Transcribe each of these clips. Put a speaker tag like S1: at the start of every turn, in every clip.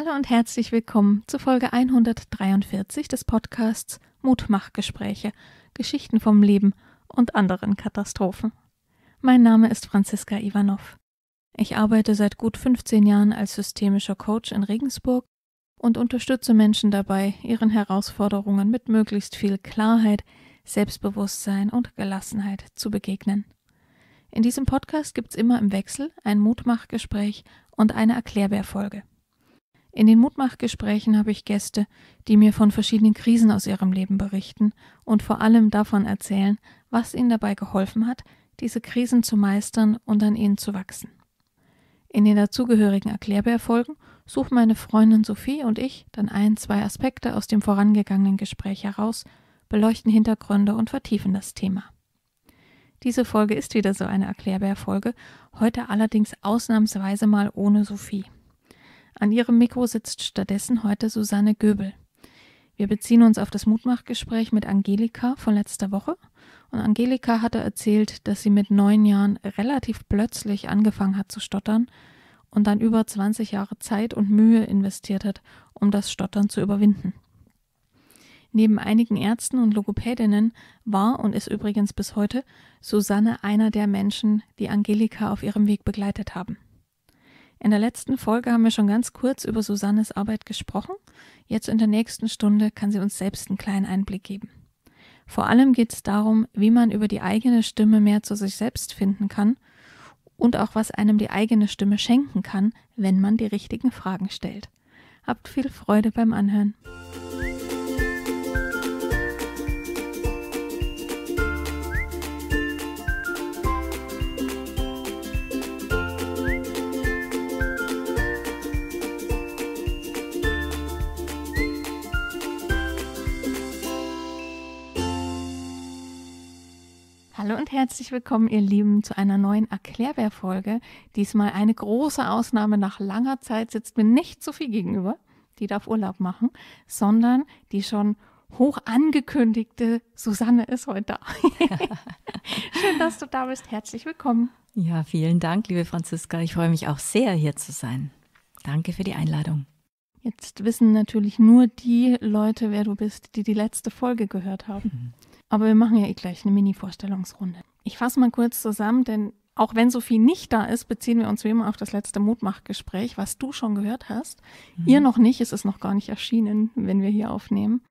S1: Hallo und herzlich willkommen zu Folge 143 des Podcasts Mutmachgespräche, Geschichten vom Leben und anderen Katastrophen. Mein Name ist Franziska Ivanov. Ich arbeite seit gut 15 Jahren als systemischer Coach in Regensburg und unterstütze Menschen dabei, ihren Herausforderungen mit möglichst viel Klarheit, Selbstbewusstsein und Gelassenheit zu begegnen. In diesem Podcast gibt es immer im Wechsel ein Mutmachgespräch und eine Erklärbärfolge. In den Mutmachgesprächen habe ich Gäste, die mir von verschiedenen Krisen aus ihrem Leben berichten und vor allem davon erzählen, was ihnen dabei geholfen hat, diese Krisen zu meistern und an ihnen zu wachsen. In den dazugehörigen Erklärbeerfolgen suchen meine Freundin Sophie und ich dann ein, zwei Aspekte aus dem vorangegangenen Gespräch heraus, beleuchten Hintergründe und vertiefen das Thema. Diese Folge ist wieder so eine Erklärbeerfolge, heute allerdings ausnahmsweise mal ohne Sophie. An ihrem Mikro sitzt stattdessen heute Susanne Göbel. Wir beziehen uns auf das Mutmachgespräch mit Angelika von letzter Woche. Und Angelika hatte erzählt, dass sie mit neun Jahren relativ plötzlich angefangen hat zu stottern und dann über 20 Jahre Zeit und Mühe investiert hat, um das Stottern zu überwinden. Neben einigen Ärzten und Logopädinnen war und ist übrigens bis heute Susanne einer der Menschen, die Angelika auf ihrem Weg begleitet haben. In der letzten Folge haben wir schon ganz kurz über Susannes Arbeit gesprochen. Jetzt in der nächsten Stunde kann sie uns selbst einen kleinen Einblick geben. Vor allem geht es darum, wie man über die eigene Stimme mehr zu sich selbst finden kann und auch was einem die eigene Stimme schenken kann, wenn man die richtigen Fragen stellt. Habt viel Freude beim Anhören. Hallo und herzlich willkommen, ihr Lieben, zu einer neuen Erklärbär-Folge. Diesmal eine große Ausnahme. Nach langer Zeit sitzt mir nicht so viel gegenüber, die darf Urlaub machen, sondern die schon hoch angekündigte Susanne ist heute da. Schön, dass du da bist. Herzlich willkommen.
S2: Ja, vielen Dank, liebe Franziska. Ich freue mich auch sehr, hier zu sein. Danke für die Einladung.
S1: Jetzt wissen natürlich nur die Leute, wer du bist, die die letzte Folge gehört haben. Mhm. Aber wir machen ja eh gleich eine Mini-Vorstellungsrunde. Ich fasse mal kurz zusammen, denn auch wenn Sophie nicht da ist, beziehen wir uns wie immer auf das letzte Mutmachgespräch, was du schon gehört hast. Mhm. Ihr noch nicht, es ist noch gar nicht erschienen, wenn wir hier aufnehmen.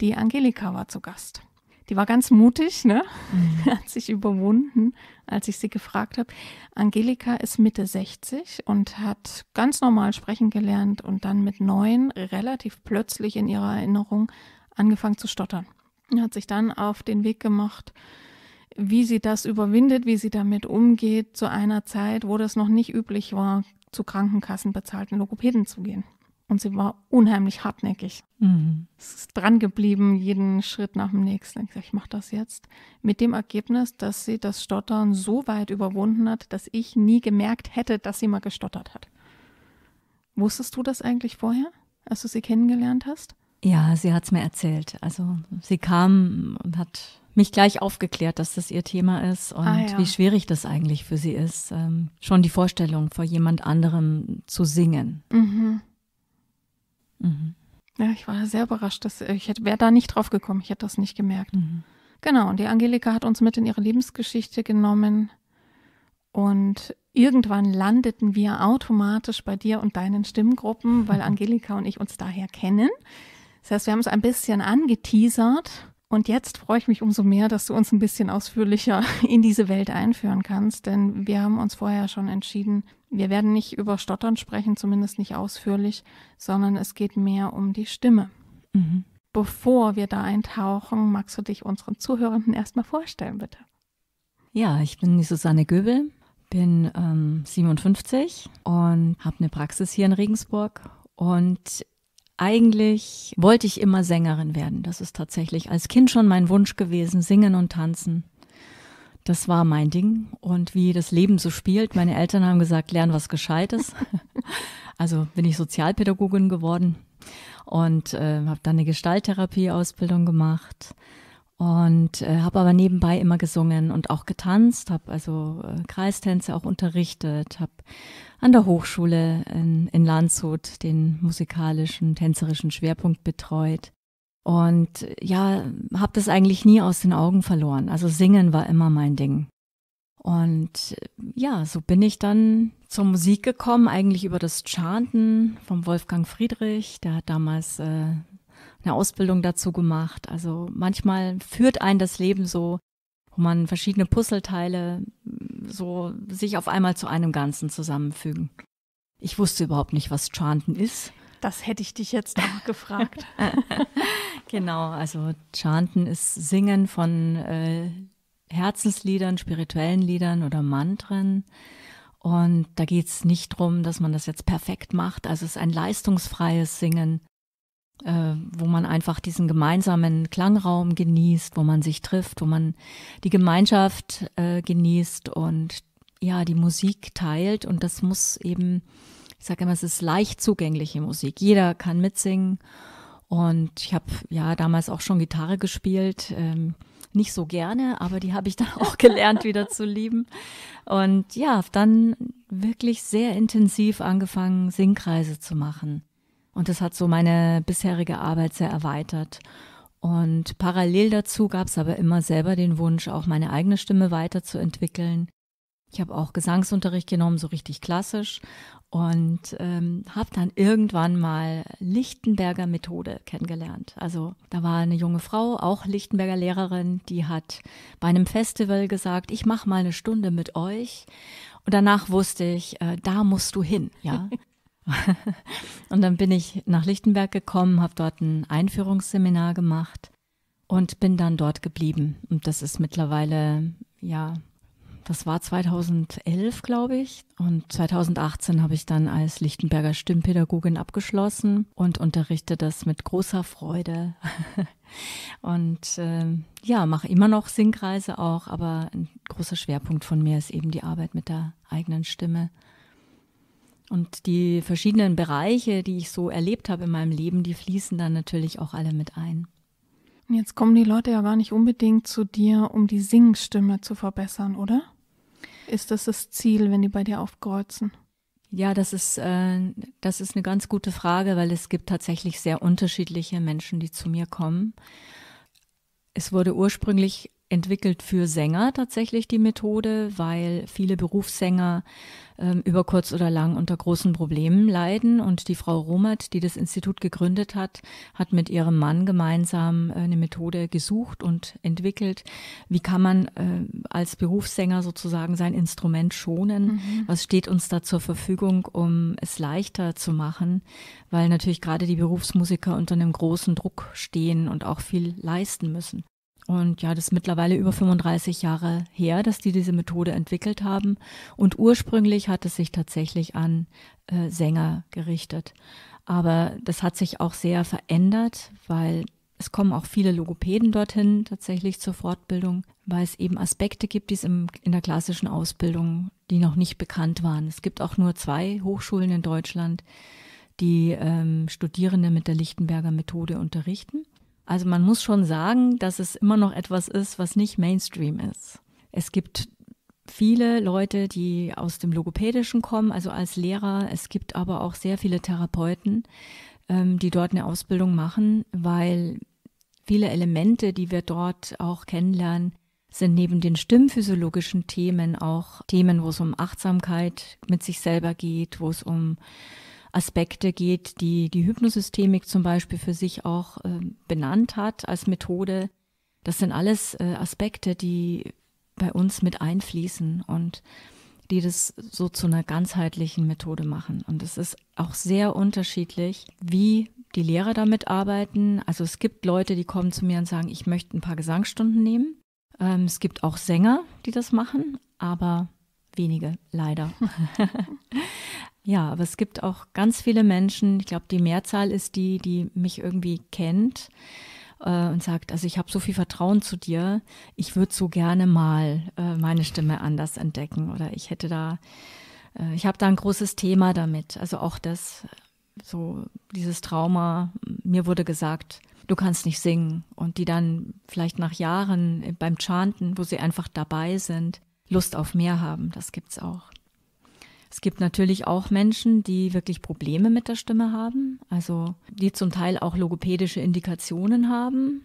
S1: Die Angelika war zu Gast. Die war ganz mutig, ne? Mhm. Hat sich überwunden, als ich sie gefragt habe. Angelika ist Mitte 60 und hat ganz normal sprechen gelernt und dann mit neun relativ plötzlich in ihrer Erinnerung angefangen zu stottern hat sich dann auf den Weg gemacht, wie sie das überwindet, wie sie damit umgeht, zu einer Zeit, wo das noch nicht üblich war, zu Krankenkassen bezahlten Logopäden zu gehen. Und sie war unheimlich hartnäckig. Mhm. ist dran geblieben, jeden Schritt nach dem nächsten. Ich, sag, ich mache das jetzt. Mit dem Ergebnis, dass sie das Stottern so weit überwunden hat, dass ich nie gemerkt hätte, dass sie mal gestottert hat. Wusstest du das eigentlich vorher, als du sie kennengelernt hast?
S2: Ja, sie hat es mir erzählt. Also sie kam und hat mich gleich aufgeklärt, dass das ihr Thema ist ah, und ah, ja. wie schwierig das eigentlich für sie ist, ähm, schon die Vorstellung vor jemand anderem zu singen.
S1: Mhm. Mhm. Ja, ich war sehr überrascht, dass äh, ich wäre da nicht drauf gekommen, ich hätte das nicht gemerkt. Mhm. Genau, und die Angelika hat uns mit in ihre Lebensgeschichte genommen und irgendwann landeten wir automatisch bei dir und deinen Stimmgruppen, weil Angelika und ich uns daher kennen. Das heißt, wir haben es ein bisschen angeteasert und jetzt freue ich mich umso mehr, dass du uns ein bisschen ausführlicher in diese Welt einführen kannst, denn wir haben uns vorher schon entschieden, wir werden nicht über Stottern sprechen, zumindest nicht ausführlich, sondern es geht mehr um die Stimme. Mhm. Bevor wir da eintauchen, magst du dich unseren Zuhörenden erstmal vorstellen, bitte.
S2: Ja, ich bin die Susanne Göbel, bin ähm, 57 und habe eine Praxis hier in Regensburg und eigentlich wollte ich immer Sängerin werden. Das ist tatsächlich als Kind schon mein Wunsch gewesen, singen und tanzen. Das war mein Ding. Und wie das Leben so spielt, meine Eltern haben gesagt, lern was Gescheites. also bin ich Sozialpädagogin geworden und äh, habe dann eine Gestalttherapieausbildung gemacht und äh, habe aber nebenbei immer gesungen und auch getanzt, habe also äh, Kreistänze auch unterrichtet, habe an der Hochschule in, in Landshut den musikalischen, tänzerischen Schwerpunkt betreut. Und ja, habe das eigentlich nie aus den Augen verloren. Also singen war immer mein Ding. Und ja, so bin ich dann zur Musik gekommen, eigentlich über das Chanten vom Wolfgang Friedrich. Der hat damals äh, eine Ausbildung dazu gemacht. Also manchmal führt ein das Leben so, wo man verschiedene Puzzleteile mm, so sich auf einmal zu einem Ganzen zusammenfügen. Ich wusste überhaupt nicht, was Chanten ist.
S1: Das hätte ich dich jetzt auch gefragt.
S2: genau, also Chanten ist Singen von äh, Herzensliedern, spirituellen Liedern oder Mantren. Und da geht es nicht darum, dass man das jetzt perfekt macht. Also es ist ein leistungsfreies Singen äh, wo man einfach diesen gemeinsamen Klangraum genießt, wo man sich trifft, wo man die Gemeinschaft äh, genießt und ja, die Musik teilt. Und das muss eben, ich sage immer, es ist leicht zugängliche Musik. Jeder kann mitsingen. Und ich habe ja damals auch schon Gitarre gespielt. Ähm, nicht so gerne, aber die habe ich dann auch gelernt wieder zu lieben. Und ja, dann wirklich sehr intensiv angefangen, Singkreise zu machen. Und das hat so meine bisherige Arbeit sehr erweitert. Und parallel dazu gab es aber immer selber den Wunsch, auch meine eigene Stimme weiterzuentwickeln. Ich habe auch Gesangsunterricht genommen, so richtig klassisch, und ähm, habe dann irgendwann mal Lichtenberger Methode kennengelernt. Also da war eine junge Frau, auch Lichtenberger Lehrerin, die hat bei einem Festival gesagt, ich mache mal eine Stunde mit euch. Und danach wusste ich, äh, da musst du hin. Ja, und dann bin ich nach Lichtenberg gekommen, habe dort ein Einführungsseminar gemacht und bin dann dort geblieben. Und das ist mittlerweile, ja, das war 2011, glaube ich. Und 2018 habe ich dann als Lichtenberger Stimmpädagogin abgeschlossen und unterrichte das mit großer Freude. und äh, ja, mache immer noch Singkreise auch, aber ein großer Schwerpunkt von mir ist eben die Arbeit mit der eigenen Stimme. Und die verschiedenen Bereiche, die ich so erlebt habe in meinem Leben, die fließen dann natürlich auch alle mit ein.
S1: Jetzt kommen die Leute ja gar nicht unbedingt zu dir, um die Singstimme zu verbessern, oder? Ist das das Ziel, wenn die bei dir aufkreuzen?
S2: Ja, das ist, äh, das ist eine ganz gute Frage, weil es gibt tatsächlich sehr unterschiedliche Menschen, die zu mir kommen. Es wurde ursprünglich entwickelt für Sänger tatsächlich die Methode, weil viele Berufssänger ähm, über kurz oder lang unter großen Problemen leiden. Und die Frau Romert, die das Institut gegründet hat, hat mit ihrem Mann gemeinsam äh, eine Methode gesucht und entwickelt. Wie kann man äh, als Berufssänger sozusagen sein Instrument schonen? Mhm. Was steht uns da zur Verfügung, um es leichter zu machen? Weil natürlich gerade die Berufsmusiker unter einem großen Druck stehen und auch viel leisten müssen. Und ja, das ist mittlerweile über 35 Jahre her, dass die diese Methode entwickelt haben. Und ursprünglich hat es sich tatsächlich an äh, Sänger gerichtet. Aber das hat sich auch sehr verändert, weil es kommen auch viele Logopäden dorthin tatsächlich zur Fortbildung, weil es eben Aspekte gibt, die es im, in der klassischen Ausbildung, die noch nicht bekannt waren. Es gibt auch nur zwei Hochschulen in Deutschland, die ähm, Studierende mit der Lichtenberger Methode unterrichten. Also man muss schon sagen, dass es immer noch etwas ist, was nicht Mainstream ist. Es gibt viele Leute, die aus dem Logopädischen kommen, also als Lehrer. Es gibt aber auch sehr viele Therapeuten, ähm, die dort eine Ausbildung machen, weil viele Elemente, die wir dort auch kennenlernen, sind neben den stimmphysiologischen Themen auch Themen, wo es um Achtsamkeit mit sich selber geht, wo es um Aspekte geht, die die Hypnosystemik zum Beispiel für sich auch äh, benannt hat als Methode. Das sind alles äh, Aspekte, die bei uns mit einfließen und die das so zu einer ganzheitlichen Methode machen. Und es ist auch sehr unterschiedlich, wie die Lehrer damit arbeiten. Also es gibt Leute, die kommen zu mir und sagen, ich möchte ein paar Gesangsstunden nehmen. Ähm, es gibt auch Sänger, die das machen, aber wenige, leider. Ja, aber es gibt auch ganz viele Menschen, ich glaube, die Mehrzahl ist die, die mich irgendwie kennt äh, und sagt, also ich habe so viel Vertrauen zu dir, ich würde so gerne mal äh, meine Stimme anders entdecken oder ich hätte da, äh, ich habe da ein großes Thema damit. Also auch das, so dieses Trauma, mir wurde gesagt, du kannst nicht singen und die dann vielleicht nach Jahren äh, beim Chanten, wo sie einfach dabei sind, Lust auf mehr haben, das gibt es auch. Es gibt natürlich auch Menschen, die wirklich Probleme mit der Stimme haben, also die zum Teil auch logopädische Indikationen haben.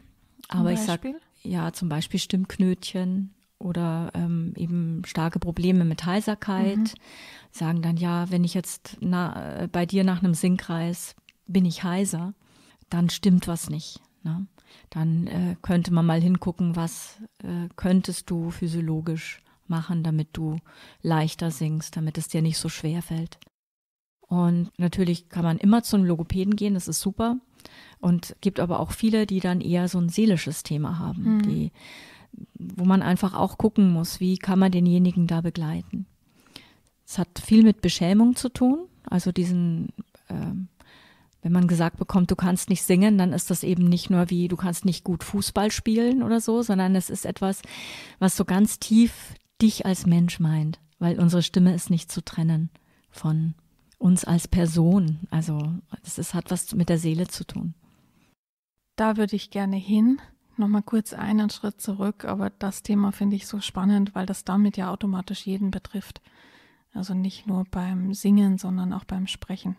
S2: Zum aber ich sage ja zum Beispiel Stimmknötchen oder ähm, eben starke Probleme mit Heiserkeit. Mhm. Sagen dann ja, wenn ich jetzt na, äh, bei dir nach einem Singkreis bin ich heiser, dann stimmt was nicht. Ne? Dann äh, könnte man mal hingucken, was äh, könntest du physiologisch machen, damit du leichter singst, damit es dir nicht so schwer fällt. Und natürlich kann man immer zu einem Logopäden gehen, das ist super. Und gibt aber auch viele, die dann eher so ein seelisches Thema haben, mhm. die, wo man einfach auch gucken muss, wie kann man denjenigen da begleiten. Es hat viel mit Beschämung zu tun, also diesen ähm, wenn man gesagt bekommt, du kannst nicht singen, dann ist das eben nicht nur wie, du kannst nicht gut Fußball spielen oder so, sondern es ist etwas, was so ganz tief dich als Mensch meint, weil unsere Stimme ist nicht zu trennen von uns als Person. Also es ist, hat was mit der Seele zu tun.
S1: Da würde ich gerne hin. Nochmal kurz einen Schritt zurück, aber das Thema finde ich so spannend, weil das damit ja automatisch jeden betrifft. Also nicht nur beim Singen, sondern auch beim Sprechen.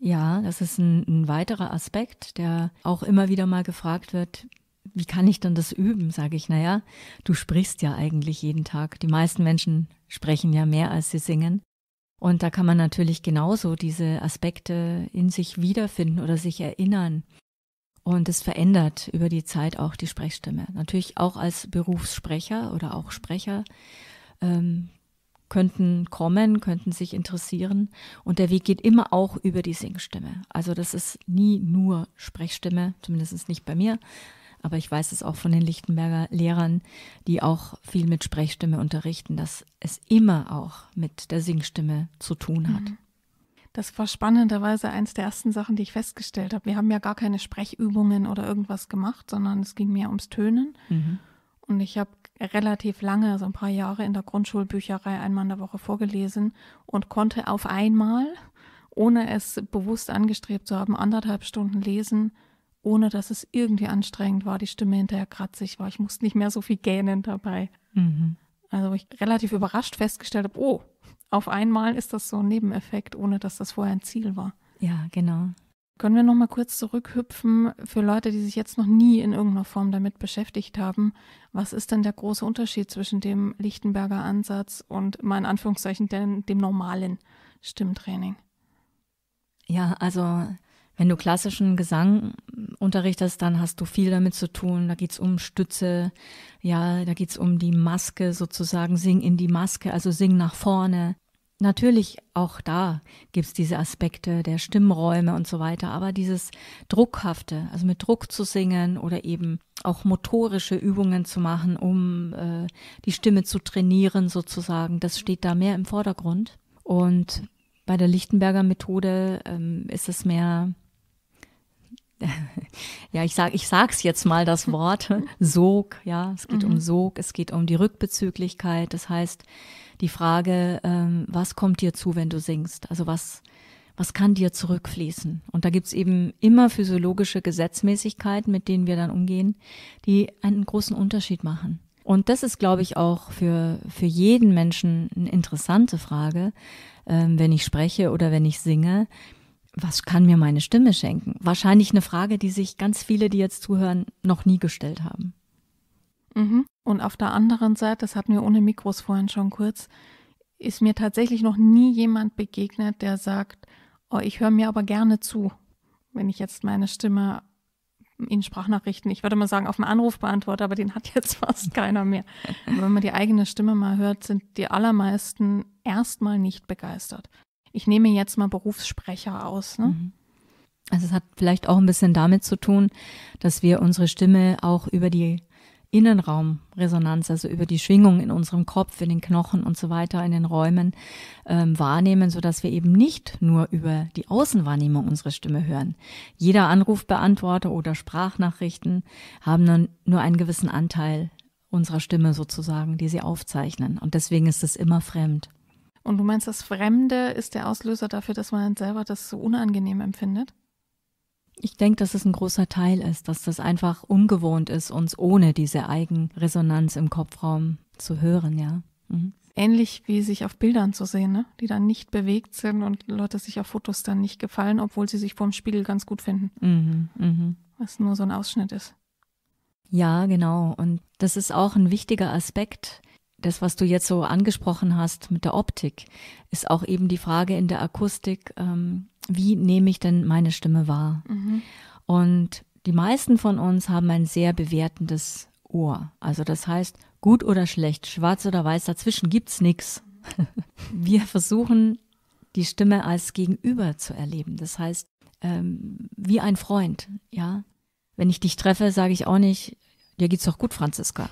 S2: Ja, das ist ein, ein weiterer Aspekt, der auch immer wieder mal gefragt wird, wie kann ich denn das üben? Sage ich, naja, du sprichst ja eigentlich jeden Tag. Die meisten Menschen sprechen ja mehr, als sie singen. Und da kann man natürlich genauso diese Aspekte in sich wiederfinden oder sich erinnern. Und es verändert über die Zeit auch die Sprechstimme. Natürlich auch als Berufssprecher oder auch Sprecher ähm, könnten kommen, könnten sich interessieren. Und der Weg geht immer auch über die Singstimme. Also das ist nie nur Sprechstimme, zumindest nicht bei mir, aber ich weiß es auch von den Lichtenberger Lehrern, die auch viel mit Sprechstimme unterrichten, dass es immer auch mit der Singstimme zu tun hat. Mhm.
S1: Das war spannenderweise eins der ersten Sachen, die ich festgestellt habe. Wir haben ja gar keine Sprechübungen oder irgendwas gemacht, sondern es ging mehr ums Tönen. Mhm. Und ich habe relativ lange, also ein paar Jahre in der Grundschulbücherei einmal in der Woche vorgelesen und konnte auf einmal, ohne es bewusst angestrebt zu haben, anderthalb Stunden lesen ohne dass es irgendwie anstrengend war, die Stimme hinterher kratzig war. Ich musste nicht mehr so viel gähnen dabei. Mhm. Also ich relativ überrascht festgestellt habe, oh, auf einmal ist das so ein Nebeneffekt, ohne dass das vorher ein Ziel war.
S2: Ja, genau.
S1: Können wir nochmal kurz zurückhüpfen für Leute, die sich jetzt noch nie in irgendeiner Form damit beschäftigt haben? Was ist denn der große Unterschied zwischen dem Lichtenberger Ansatz und mal in Anführungszeichen dem, dem normalen Stimmtraining?
S2: Ja, also wenn du klassischen Gesang unterrichtest, dann hast du viel damit zu tun. Da geht es um Stütze, ja, da geht es um die Maske sozusagen, sing in die Maske, also sing nach vorne. Natürlich auch da gibt es diese Aspekte der Stimmräume und so weiter, aber dieses Druckhafte, also mit Druck zu singen oder eben auch motorische Übungen zu machen, um äh, die Stimme zu trainieren sozusagen, das steht da mehr im Vordergrund. Und bei der Lichtenberger Methode ähm, ist es mehr ja, ich sage ich sag's jetzt mal das Wort Sog, ja, es geht mhm. um Sog, es geht um die Rückbezüglichkeit, das heißt die Frage, ähm, was kommt dir zu, wenn du singst? Also was was kann dir zurückfließen? Und da gibt's eben immer physiologische Gesetzmäßigkeiten, mit denen wir dann umgehen, die einen großen Unterschied machen. Und das ist, glaube ich, auch für, für jeden Menschen eine interessante Frage, ähm, wenn ich spreche oder wenn ich singe was kann mir meine Stimme schenken? Wahrscheinlich eine Frage, die sich ganz viele, die jetzt zuhören, noch nie gestellt haben.
S1: Mhm. Und auf der anderen Seite, das hatten wir ohne Mikros vorhin schon kurz, ist mir tatsächlich noch nie jemand begegnet, der sagt, oh, ich höre mir aber gerne zu, wenn ich jetzt meine Stimme in Sprachnachrichten, ich würde mal sagen, auf dem Anruf beantworte, aber den hat jetzt fast keiner mehr. Aber wenn man die eigene Stimme mal hört, sind die allermeisten erstmal nicht begeistert ich nehme jetzt mal Berufssprecher aus. Ne? Mhm.
S2: Also es hat vielleicht auch ein bisschen damit zu tun, dass wir unsere Stimme auch über die Innenraumresonanz, also über die Schwingung in unserem Kopf, in den Knochen und so weiter, in den Räumen ähm, wahrnehmen, sodass wir eben nicht nur über die Außenwahrnehmung unsere Stimme hören. Jeder Anrufbeantworter oder Sprachnachrichten haben dann nur einen gewissen Anteil unserer Stimme sozusagen, die sie aufzeichnen. Und deswegen ist es immer fremd.
S1: Und du meinst, das Fremde ist der Auslöser dafür, dass man selber das so unangenehm empfindet?
S2: Ich denke, dass es ein großer Teil ist, dass das einfach ungewohnt ist, uns ohne diese Eigenresonanz im Kopfraum zu hören, ja. Mhm.
S1: Ähnlich wie sich auf Bildern zu sehen, ne? die dann nicht bewegt sind und Leute sich auf Fotos dann nicht gefallen, obwohl sie sich vorm Spiegel ganz gut finden. Mhm, mh. Was nur so ein Ausschnitt ist.
S2: Ja, genau. Und das ist auch ein wichtiger Aspekt das, was du jetzt so angesprochen hast mit der Optik, ist auch eben die Frage in der Akustik, ähm, wie nehme ich denn meine Stimme wahr? Mhm. Und die meisten von uns haben ein sehr bewertendes Ohr. Also das heißt, gut oder schlecht, schwarz oder weiß, dazwischen gibt's nichts. Wir versuchen, die Stimme als Gegenüber zu erleben. Das heißt, ähm, wie ein Freund, ja. Wenn ich dich treffe, sage ich auch nicht, dir geht's doch gut, Franziska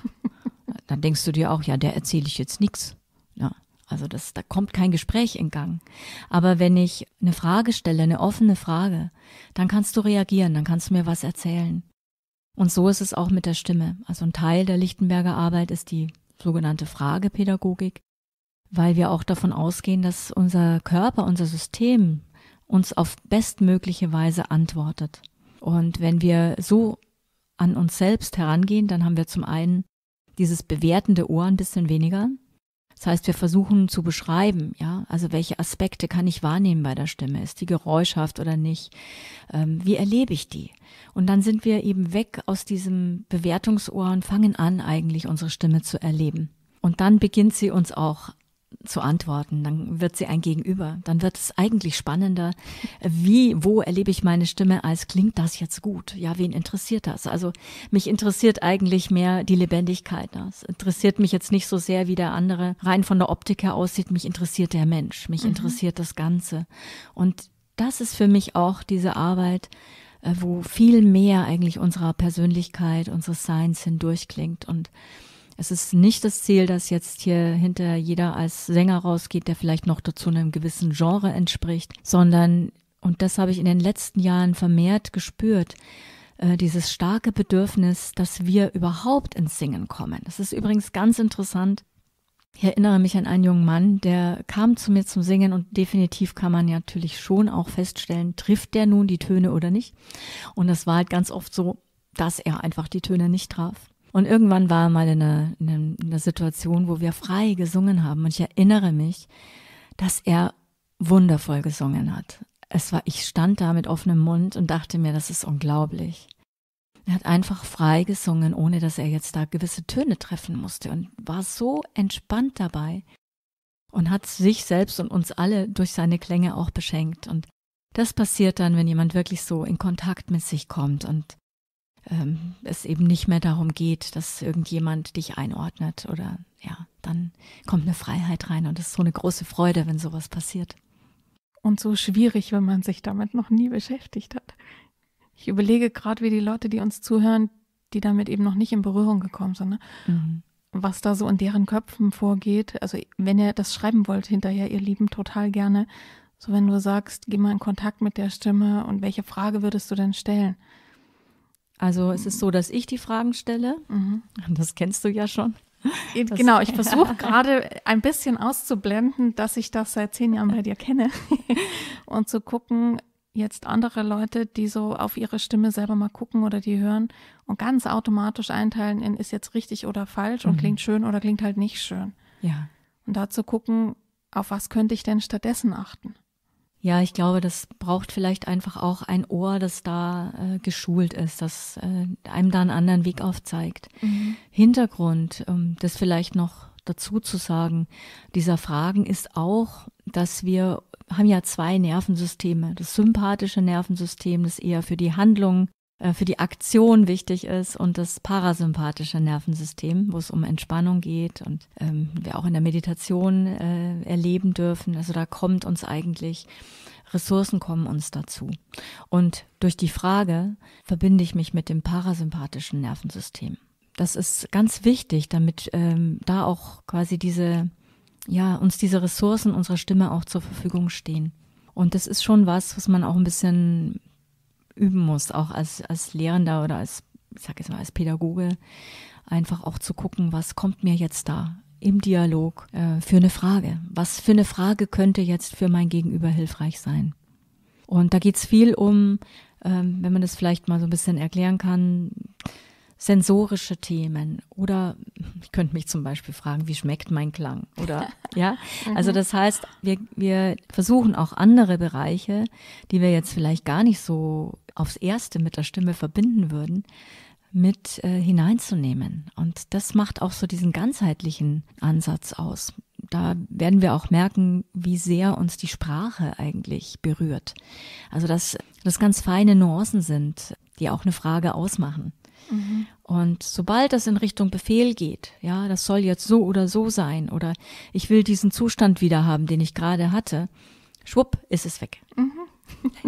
S2: dann denkst du dir auch, ja, der erzähle ich jetzt nichts. Ja, also das, da kommt kein Gespräch in Gang. Aber wenn ich eine Frage stelle, eine offene Frage, dann kannst du reagieren, dann kannst du mir was erzählen. Und so ist es auch mit der Stimme. Also ein Teil der Lichtenberger Arbeit ist die sogenannte Fragepädagogik, weil wir auch davon ausgehen, dass unser Körper, unser System uns auf bestmögliche Weise antwortet. Und wenn wir so an uns selbst herangehen, dann haben wir zum einen dieses bewertende Ohr ein bisschen weniger. Das heißt, wir versuchen zu beschreiben, ja, also welche Aspekte kann ich wahrnehmen bei der Stimme? Ist die geräuschhaft oder nicht? Ähm, wie erlebe ich die? Und dann sind wir eben weg aus diesem Bewertungsohr und fangen an, eigentlich unsere Stimme zu erleben. Und dann beginnt sie uns auch zu antworten, dann wird sie ein Gegenüber, dann wird es eigentlich spannender, wie, wo erlebe ich meine Stimme als klingt das jetzt gut? Ja, wen interessiert das? Also mich interessiert eigentlich mehr die Lebendigkeit. Das interessiert mich jetzt nicht so sehr, wie der andere rein von der Optik her aussieht, mich interessiert der Mensch, mich mhm. interessiert das Ganze. Und das ist für mich auch diese Arbeit, äh, wo viel mehr eigentlich unserer Persönlichkeit, unseres Seins hindurchklingt und es ist nicht das Ziel, dass jetzt hier hinter jeder als Sänger rausgeht, der vielleicht noch dazu einem gewissen Genre entspricht, sondern, und das habe ich in den letzten Jahren vermehrt gespürt, äh, dieses starke Bedürfnis, dass wir überhaupt ins Singen kommen. Das ist übrigens ganz interessant. Ich erinnere mich an einen jungen Mann, der kam zu mir zum Singen und definitiv kann man natürlich schon auch feststellen, trifft der nun die Töne oder nicht. Und das war halt ganz oft so, dass er einfach die Töne nicht traf. Und irgendwann war mal in einer, in einer Situation, wo wir frei gesungen haben. Und ich erinnere mich, dass er wundervoll gesungen hat. Es war, ich stand da mit offenem Mund und dachte mir, das ist unglaublich. Er hat einfach frei gesungen, ohne dass er jetzt da gewisse Töne treffen musste und war so entspannt dabei und hat sich selbst und uns alle durch seine Klänge auch beschenkt. Und das passiert dann, wenn jemand wirklich so in Kontakt mit sich kommt und ähm, es eben nicht mehr darum geht, dass irgendjemand dich einordnet oder ja, dann kommt eine Freiheit rein und es ist so
S1: eine große Freude, wenn sowas passiert. Und so schwierig, wenn man sich damit noch nie beschäftigt hat. Ich überlege gerade, wie die Leute, die uns zuhören, die damit eben noch nicht in Berührung gekommen sind, ne? mhm. was da so in deren Köpfen vorgeht. Also wenn ihr das schreiben wollt hinterher, ihr Lieben, total gerne. So wenn du sagst, geh mal in Kontakt mit der Stimme und welche Frage würdest du denn stellen? Also es ist so, dass ich die Fragen stelle. Mhm. Das kennst du ja schon. Das genau, ich versuche gerade ein bisschen auszublenden, dass ich das seit zehn Jahren bei dir kenne und zu gucken, jetzt andere Leute, die so auf ihre Stimme selber mal gucken oder die hören und ganz automatisch einteilen in ist jetzt richtig oder falsch mhm. und klingt schön oder klingt halt nicht schön. Ja. Und da zu gucken, auf was könnte ich denn stattdessen achten?
S2: Ja, ich glaube, das braucht vielleicht einfach auch ein Ohr, das da äh, geschult ist, das äh, einem da einen anderen Weg aufzeigt. Mhm. Hintergrund, ähm, das vielleicht noch dazu zu sagen, dieser Fragen ist auch, dass wir haben ja zwei Nervensysteme. Das sympathische Nervensystem, das eher für die Handlung äh, für die Aktion wichtig ist und das parasympathische Nervensystem, wo es um Entspannung geht und ähm, wir auch in der Meditation äh, erleben dürfen. Also da kommt uns eigentlich, Ressourcen kommen uns dazu. Und durch die Frage verbinde ich mich mit dem parasympathischen Nervensystem. Das ist ganz wichtig, damit ähm, da auch quasi diese, ja, uns diese Ressourcen unserer Stimme auch zur Verfügung stehen. Und das ist schon was, was man auch ein bisschen üben muss, auch als, als Lehrender oder als, ich sag jetzt mal, als Pädagoge, einfach auch zu gucken, was kommt mir jetzt da im Dialog äh, für eine Frage? Was für eine Frage könnte jetzt für mein Gegenüber hilfreich sein? Und da geht es viel um, ähm, wenn man das vielleicht mal so ein bisschen erklären kann, sensorische Themen oder ich könnte mich zum Beispiel fragen, wie schmeckt mein Klang oder ja. Mhm. Also das heißt, wir, wir versuchen auch andere Bereiche, die wir jetzt vielleicht gar nicht so aufs Erste mit der Stimme verbinden würden, mit äh, hineinzunehmen. Und das macht auch so diesen ganzheitlichen Ansatz aus. Da werden wir auch merken, wie sehr uns die Sprache eigentlich berührt. Also dass das ganz feine Nuancen sind, die auch eine Frage ausmachen. Und sobald das in Richtung Befehl geht, ja, das soll jetzt so oder so sein oder ich will diesen Zustand wieder haben, den ich gerade hatte, schwupp, ist es weg. Mhm.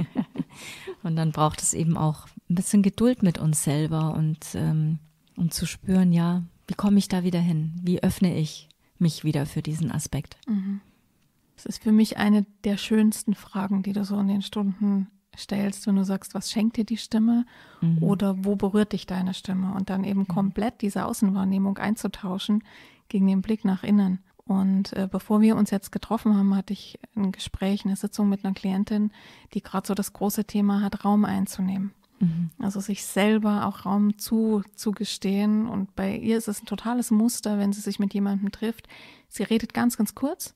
S2: und dann braucht es eben auch ein bisschen Geduld mit uns selber und ähm, um zu spüren, ja, wie komme ich da wieder hin? Wie öffne ich mich wieder für diesen Aspekt?
S1: Mhm. Das ist für mich eine der schönsten Fragen, die du so in den Stunden stellst, wenn du sagst, was schenkt dir die Stimme mhm. oder wo berührt dich deine Stimme und dann eben mhm. komplett diese Außenwahrnehmung einzutauschen gegen den Blick nach innen. Und äh, bevor wir uns jetzt getroffen haben, hatte ich ein Gespräch, eine Sitzung mit einer Klientin, die gerade so das große Thema hat, Raum einzunehmen. Mhm. Also sich selber auch Raum zuzugestehen. Und bei ihr ist es ein totales Muster, wenn sie sich mit jemandem trifft. Sie redet ganz, ganz kurz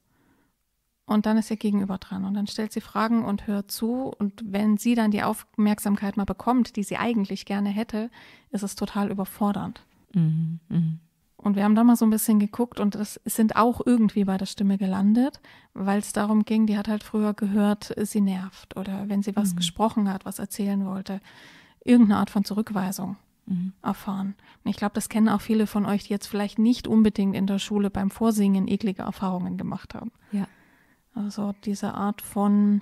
S1: und dann ist ihr Gegenüber dran und dann stellt sie Fragen und hört zu. Und wenn sie dann die Aufmerksamkeit mal bekommt, die sie eigentlich gerne hätte, ist es total überfordernd.
S2: Mhm, mh.
S1: Und wir haben da mal so ein bisschen geguckt und das sind auch irgendwie bei der Stimme gelandet, weil es darum ging, die hat halt früher gehört, sie nervt oder wenn sie was mhm. gesprochen hat, was erzählen wollte, irgendeine Art von Zurückweisung mhm. erfahren. Und ich glaube, das kennen auch viele von euch, die jetzt vielleicht nicht unbedingt in der Schule beim Vorsingen eklige Erfahrungen gemacht haben. Ja, also diese Art von,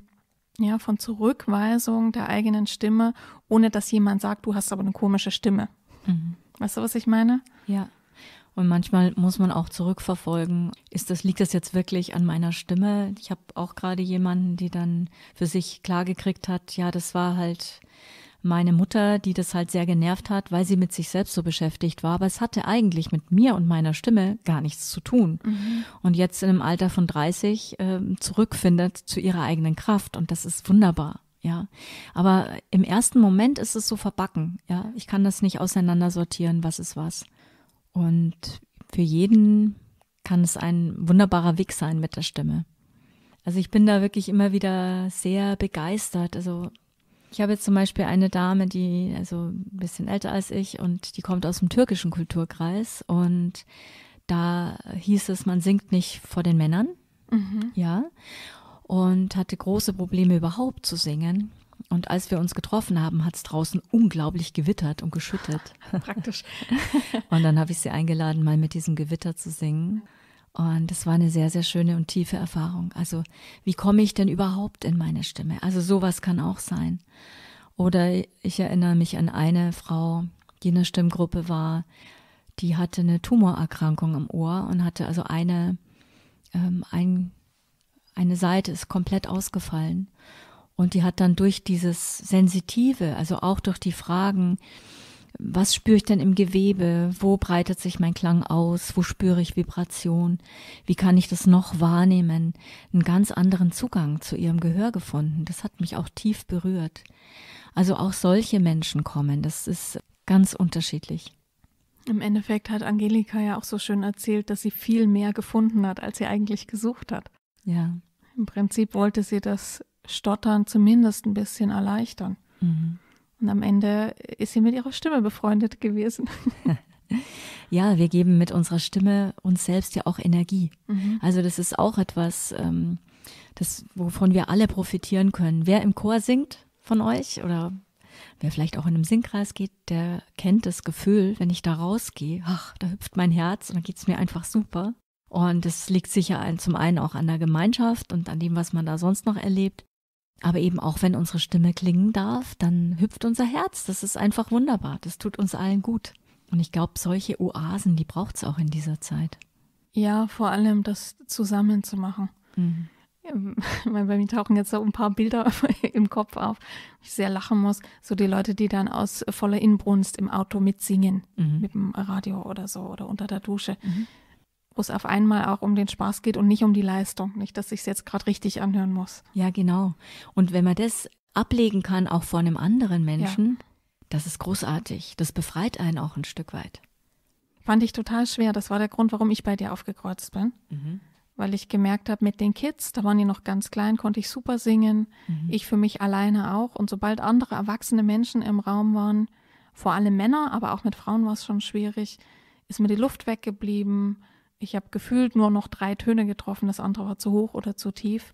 S1: ja, von Zurückweisung der eigenen Stimme, ohne dass jemand sagt, du hast aber eine komische Stimme. Mhm. Weißt du, was ich meine?
S2: Ja. Und manchmal muss man auch zurückverfolgen, ist das, liegt das jetzt wirklich an meiner Stimme? Ich habe auch gerade jemanden, die dann für sich klargekriegt hat, ja, das war halt meine Mutter, die das halt sehr genervt hat, weil sie mit sich selbst so beschäftigt war. Aber es hatte eigentlich mit mir und meiner Stimme gar nichts zu tun. Mhm. Und jetzt in einem Alter von 30 äh, zurückfindet zu ihrer eigenen Kraft. Und das ist wunderbar. Ja, aber im ersten Moment ist es so verbacken. Ja, ich kann das nicht auseinandersortieren, was ist was. Und für jeden kann es ein wunderbarer Weg sein mit der Stimme. Also ich bin da wirklich immer wieder sehr begeistert. Also ich habe jetzt zum Beispiel eine Dame, die also ein bisschen älter als ich und die kommt aus dem türkischen Kulturkreis und da hieß es, man singt nicht vor den Männern, mhm. ja, und hatte große Probleme überhaupt zu singen. Und als wir uns getroffen haben, hat es draußen unglaublich gewittert und geschüttet. Praktisch. und dann habe ich sie eingeladen, mal mit diesem Gewitter zu singen. Und das war eine sehr, sehr schöne und tiefe Erfahrung. Also wie komme ich denn überhaupt in meine Stimme? Also sowas kann auch sein. Oder ich erinnere mich an eine Frau, die in der Stimmgruppe war, die hatte eine Tumorerkrankung im Ohr und hatte also eine, ähm, ein, eine Seite ist komplett ausgefallen. Und die hat dann durch dieses Sensitive, also auch durch die Fragen, was spüre ich denn im Gewebe? Wo breitet sich mein Klang aus? Wo spüre ich Vibration? Wie kann ich das noch wahrnehmen? Einen ganz anderen Zugang zu ihrem Gehör gefunden. Das hat mich auch tief berührt. Also auch solche Menschen kommen. Das ist ganz unterschiedlich.
S1: Im Endeffekt hat Angelika ja auch so schön erzählt, dass sie viel mehr gefunden hat, als sie eigentlich gesucht hat. Ja. Im Prinzip wollte sie das Stottern zumindest ein bisschen erleichtern. Mhm. Und am Ende ist sie mit ihrer Stimme befreundet gewesen.
S2: Ja, wir geben mit unserer Stimme uns selbst ja auch Energie. Mhm. Also das ist auch etwas, ähm, das, wovon wir alle profitieren können. Wer im Chor singt von euch oder wer vielleicht auch in einem Singkreis geht, der kennt das Gefühl, wenn ich da rausgehe, ach, da hüpft mein Herz und dann geht es mir einfach super. Und das liegt sicher zum einen auch an der Gemeinschaft und an dem, was man da sonst noch erlebt. Aber eben auch wenn unsere Stimme klingen darf, dann hüpft unser Herz. Das ist einfach wunderbar. Das tut uns allen gut. Und ich glaube, solche Oasen, die braucht es auch in dieser Zeit.
S1: Ja, vor allem das zusammen zu machen. Mhm. Ich ähm, meine, bei mir tauchen jetzt so ein paar Bilder im Kopf auf, wo ich sehr lachen muss. So die Leute, die dann aus voller Inbrunst im Auto mitsingen, mhm. mit dem Radio oder so oder unter der Dusche. Mhm wo es auf einmal auch um den Spaß geht und nicht um die Leistung. Nicht, dass ich es jetzt gerade richtig anhören muss.
S2: Ja, genau. Und wenn man das ablegen kann, auch vor einem anderen Menschen, ja. das ist großartig. Das befreit einen auch ein Stück weit.
S1: Fand ich total schwer. Das war der Grund, warum ich bei dir aufgekreuzt bin. Mhm. Weil ich gemerkt habe, mit den Kids, da waren die noch ganz klein, konnte ich super singen. Mhm. Ich für mich alleine auch. Und sobald andere erwachsene Menschen im Raum waren, vor allem Männer, aber auch mit Frauen war es schon schwierig, ist mir die Luft weggeblieben ich habe gefühlt nur noch drei Töne getroffen, das andere war zu hoch oder zu tief.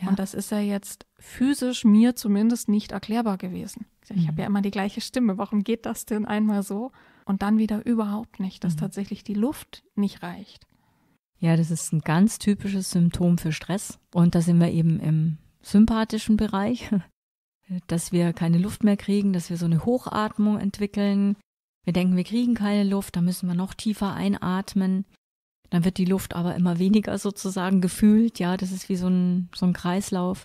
S1: Ja. Und das ist ja jetzt physisch mir zumindest nicht erklärbar gewesen. Ich mhm. habe ja immer die gleiche Stimme. Warum geht das denn einmal so und dann wieder überhaupt nicht, dass mhm. tatsächlich die Luft nicht reicht?
S2: Ja, das ist ein ganz typisches Symptom für Stress. Und da sind wir eben im sympathischen Bereich, dass wir keine Luft mehr kriegen, dass wir so eine Hochatmung entwickeln. Wir denken, wir kriegen keine Luft, da müssen wir noch tiefer einatmen. Dann wird die Luft aber immer weniger sozusagen gefühlt. Ja, das ist wie so ein, so ein Kreislauf.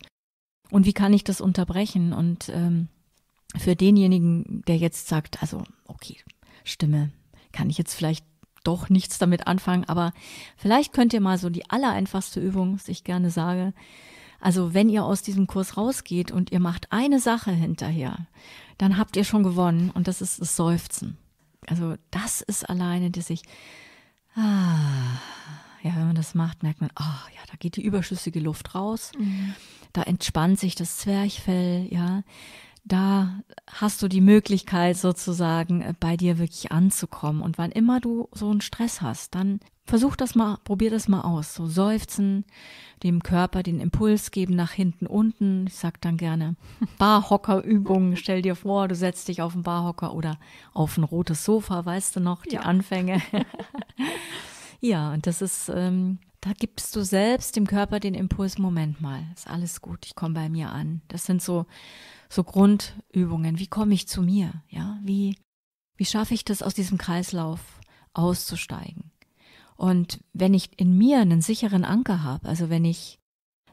S2: Und wie kann ich das unterbrechen? Und ähm, für denjenigen, der jetzt sagt, also okay, Stimme, kann ich jetzt vielleicht doch nichts damit anfangen, aber vielleicht könnt ihr mal so die allereinfachste Übung, was ich gerne sage. Also wenn ihr aus diesem Kurs rausgeht und ihr macht eine Sache hinterher, dann habt ihr schon gewonnen und das ist das Seufzen. Also das ist alleine, dass ich Ah, ja, wenn man das macht, merkt man, oh ja, da geht die überschüssige Luft raus, mhm. da entspannt sich das Zwerchfell, ja. Da hast du die Möglichkeit sozusagen äh, bei dir wirklich anzukommen. Und wann immer du so einen Stress hast, dann Versuch das mal, probier das mal aus. So seufzen, dem Körper den Impuls geben nach hinten unten. Ich sag dann gerne Barhockerübungen. Stell dir vor, du setzt dich auf einen Barhocker oder auf ein rotes Sofa, weißt du noch, die ja. Anfänge. ja, und das ist, ähm, da gibst du selbst dem Körper den Impuls, Moment mal, ist alles gut, ich komme bei mir an. Das sind so, so Grundübungen. Wie komme ich zu mir? Ja, wie, wie schaffe ich das aus diesem Kreislauf auszusteigen? Und wenn ich in mir einen sicheren Anker habe, also wenn ich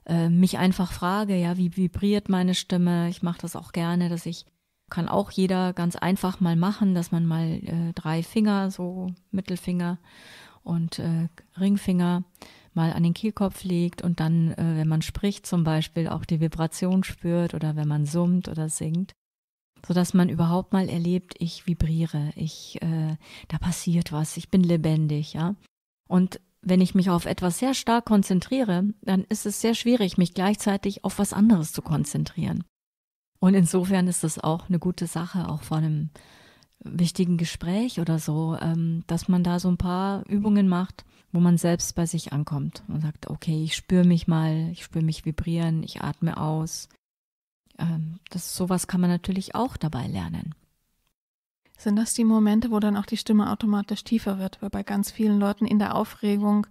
S2: äh, mich einfach frage, ja, wie vibriert meine Stimme? Ich mache das auch gerne, dass ich kann auch jeder ganz einfach mal machen, dass man mal äh, drei Finger, so Mittelfinger und äh, Ringfinger, mal an den Kehlkopf legt und dann, äh, wenn man spricht zum Beispiel, auch die Vibration spürt oder wenn man summt oder singt, sodass man überhaupt mal erlebt, ich vibriere, ich, äh, da passiert was, ich bin lebendig, ja. Und wenn ich mich auf etwas sehr stark konzentriere, dann ist es sehr schwierig, mich gleichzeitig auf was anderes zu konzentrieren. Und insofern ist das auch eine gute Sache, auch vor einem wichtigen Gespräch oder so, ähm, dass man da so ein paar Übungen macht, wo man selbst bei sich ankommt und sagt, okay, ich spüre mich mal, ich spüre mich vibrieren, ich atme aus. Ähm, das sowas kann man natürlich auch dabei lernen.
S1: Sind das die Momente, wo dann auch die Stimme automatisch tiefer wird? Weil bei ganz vielen Leuten in der Aufregung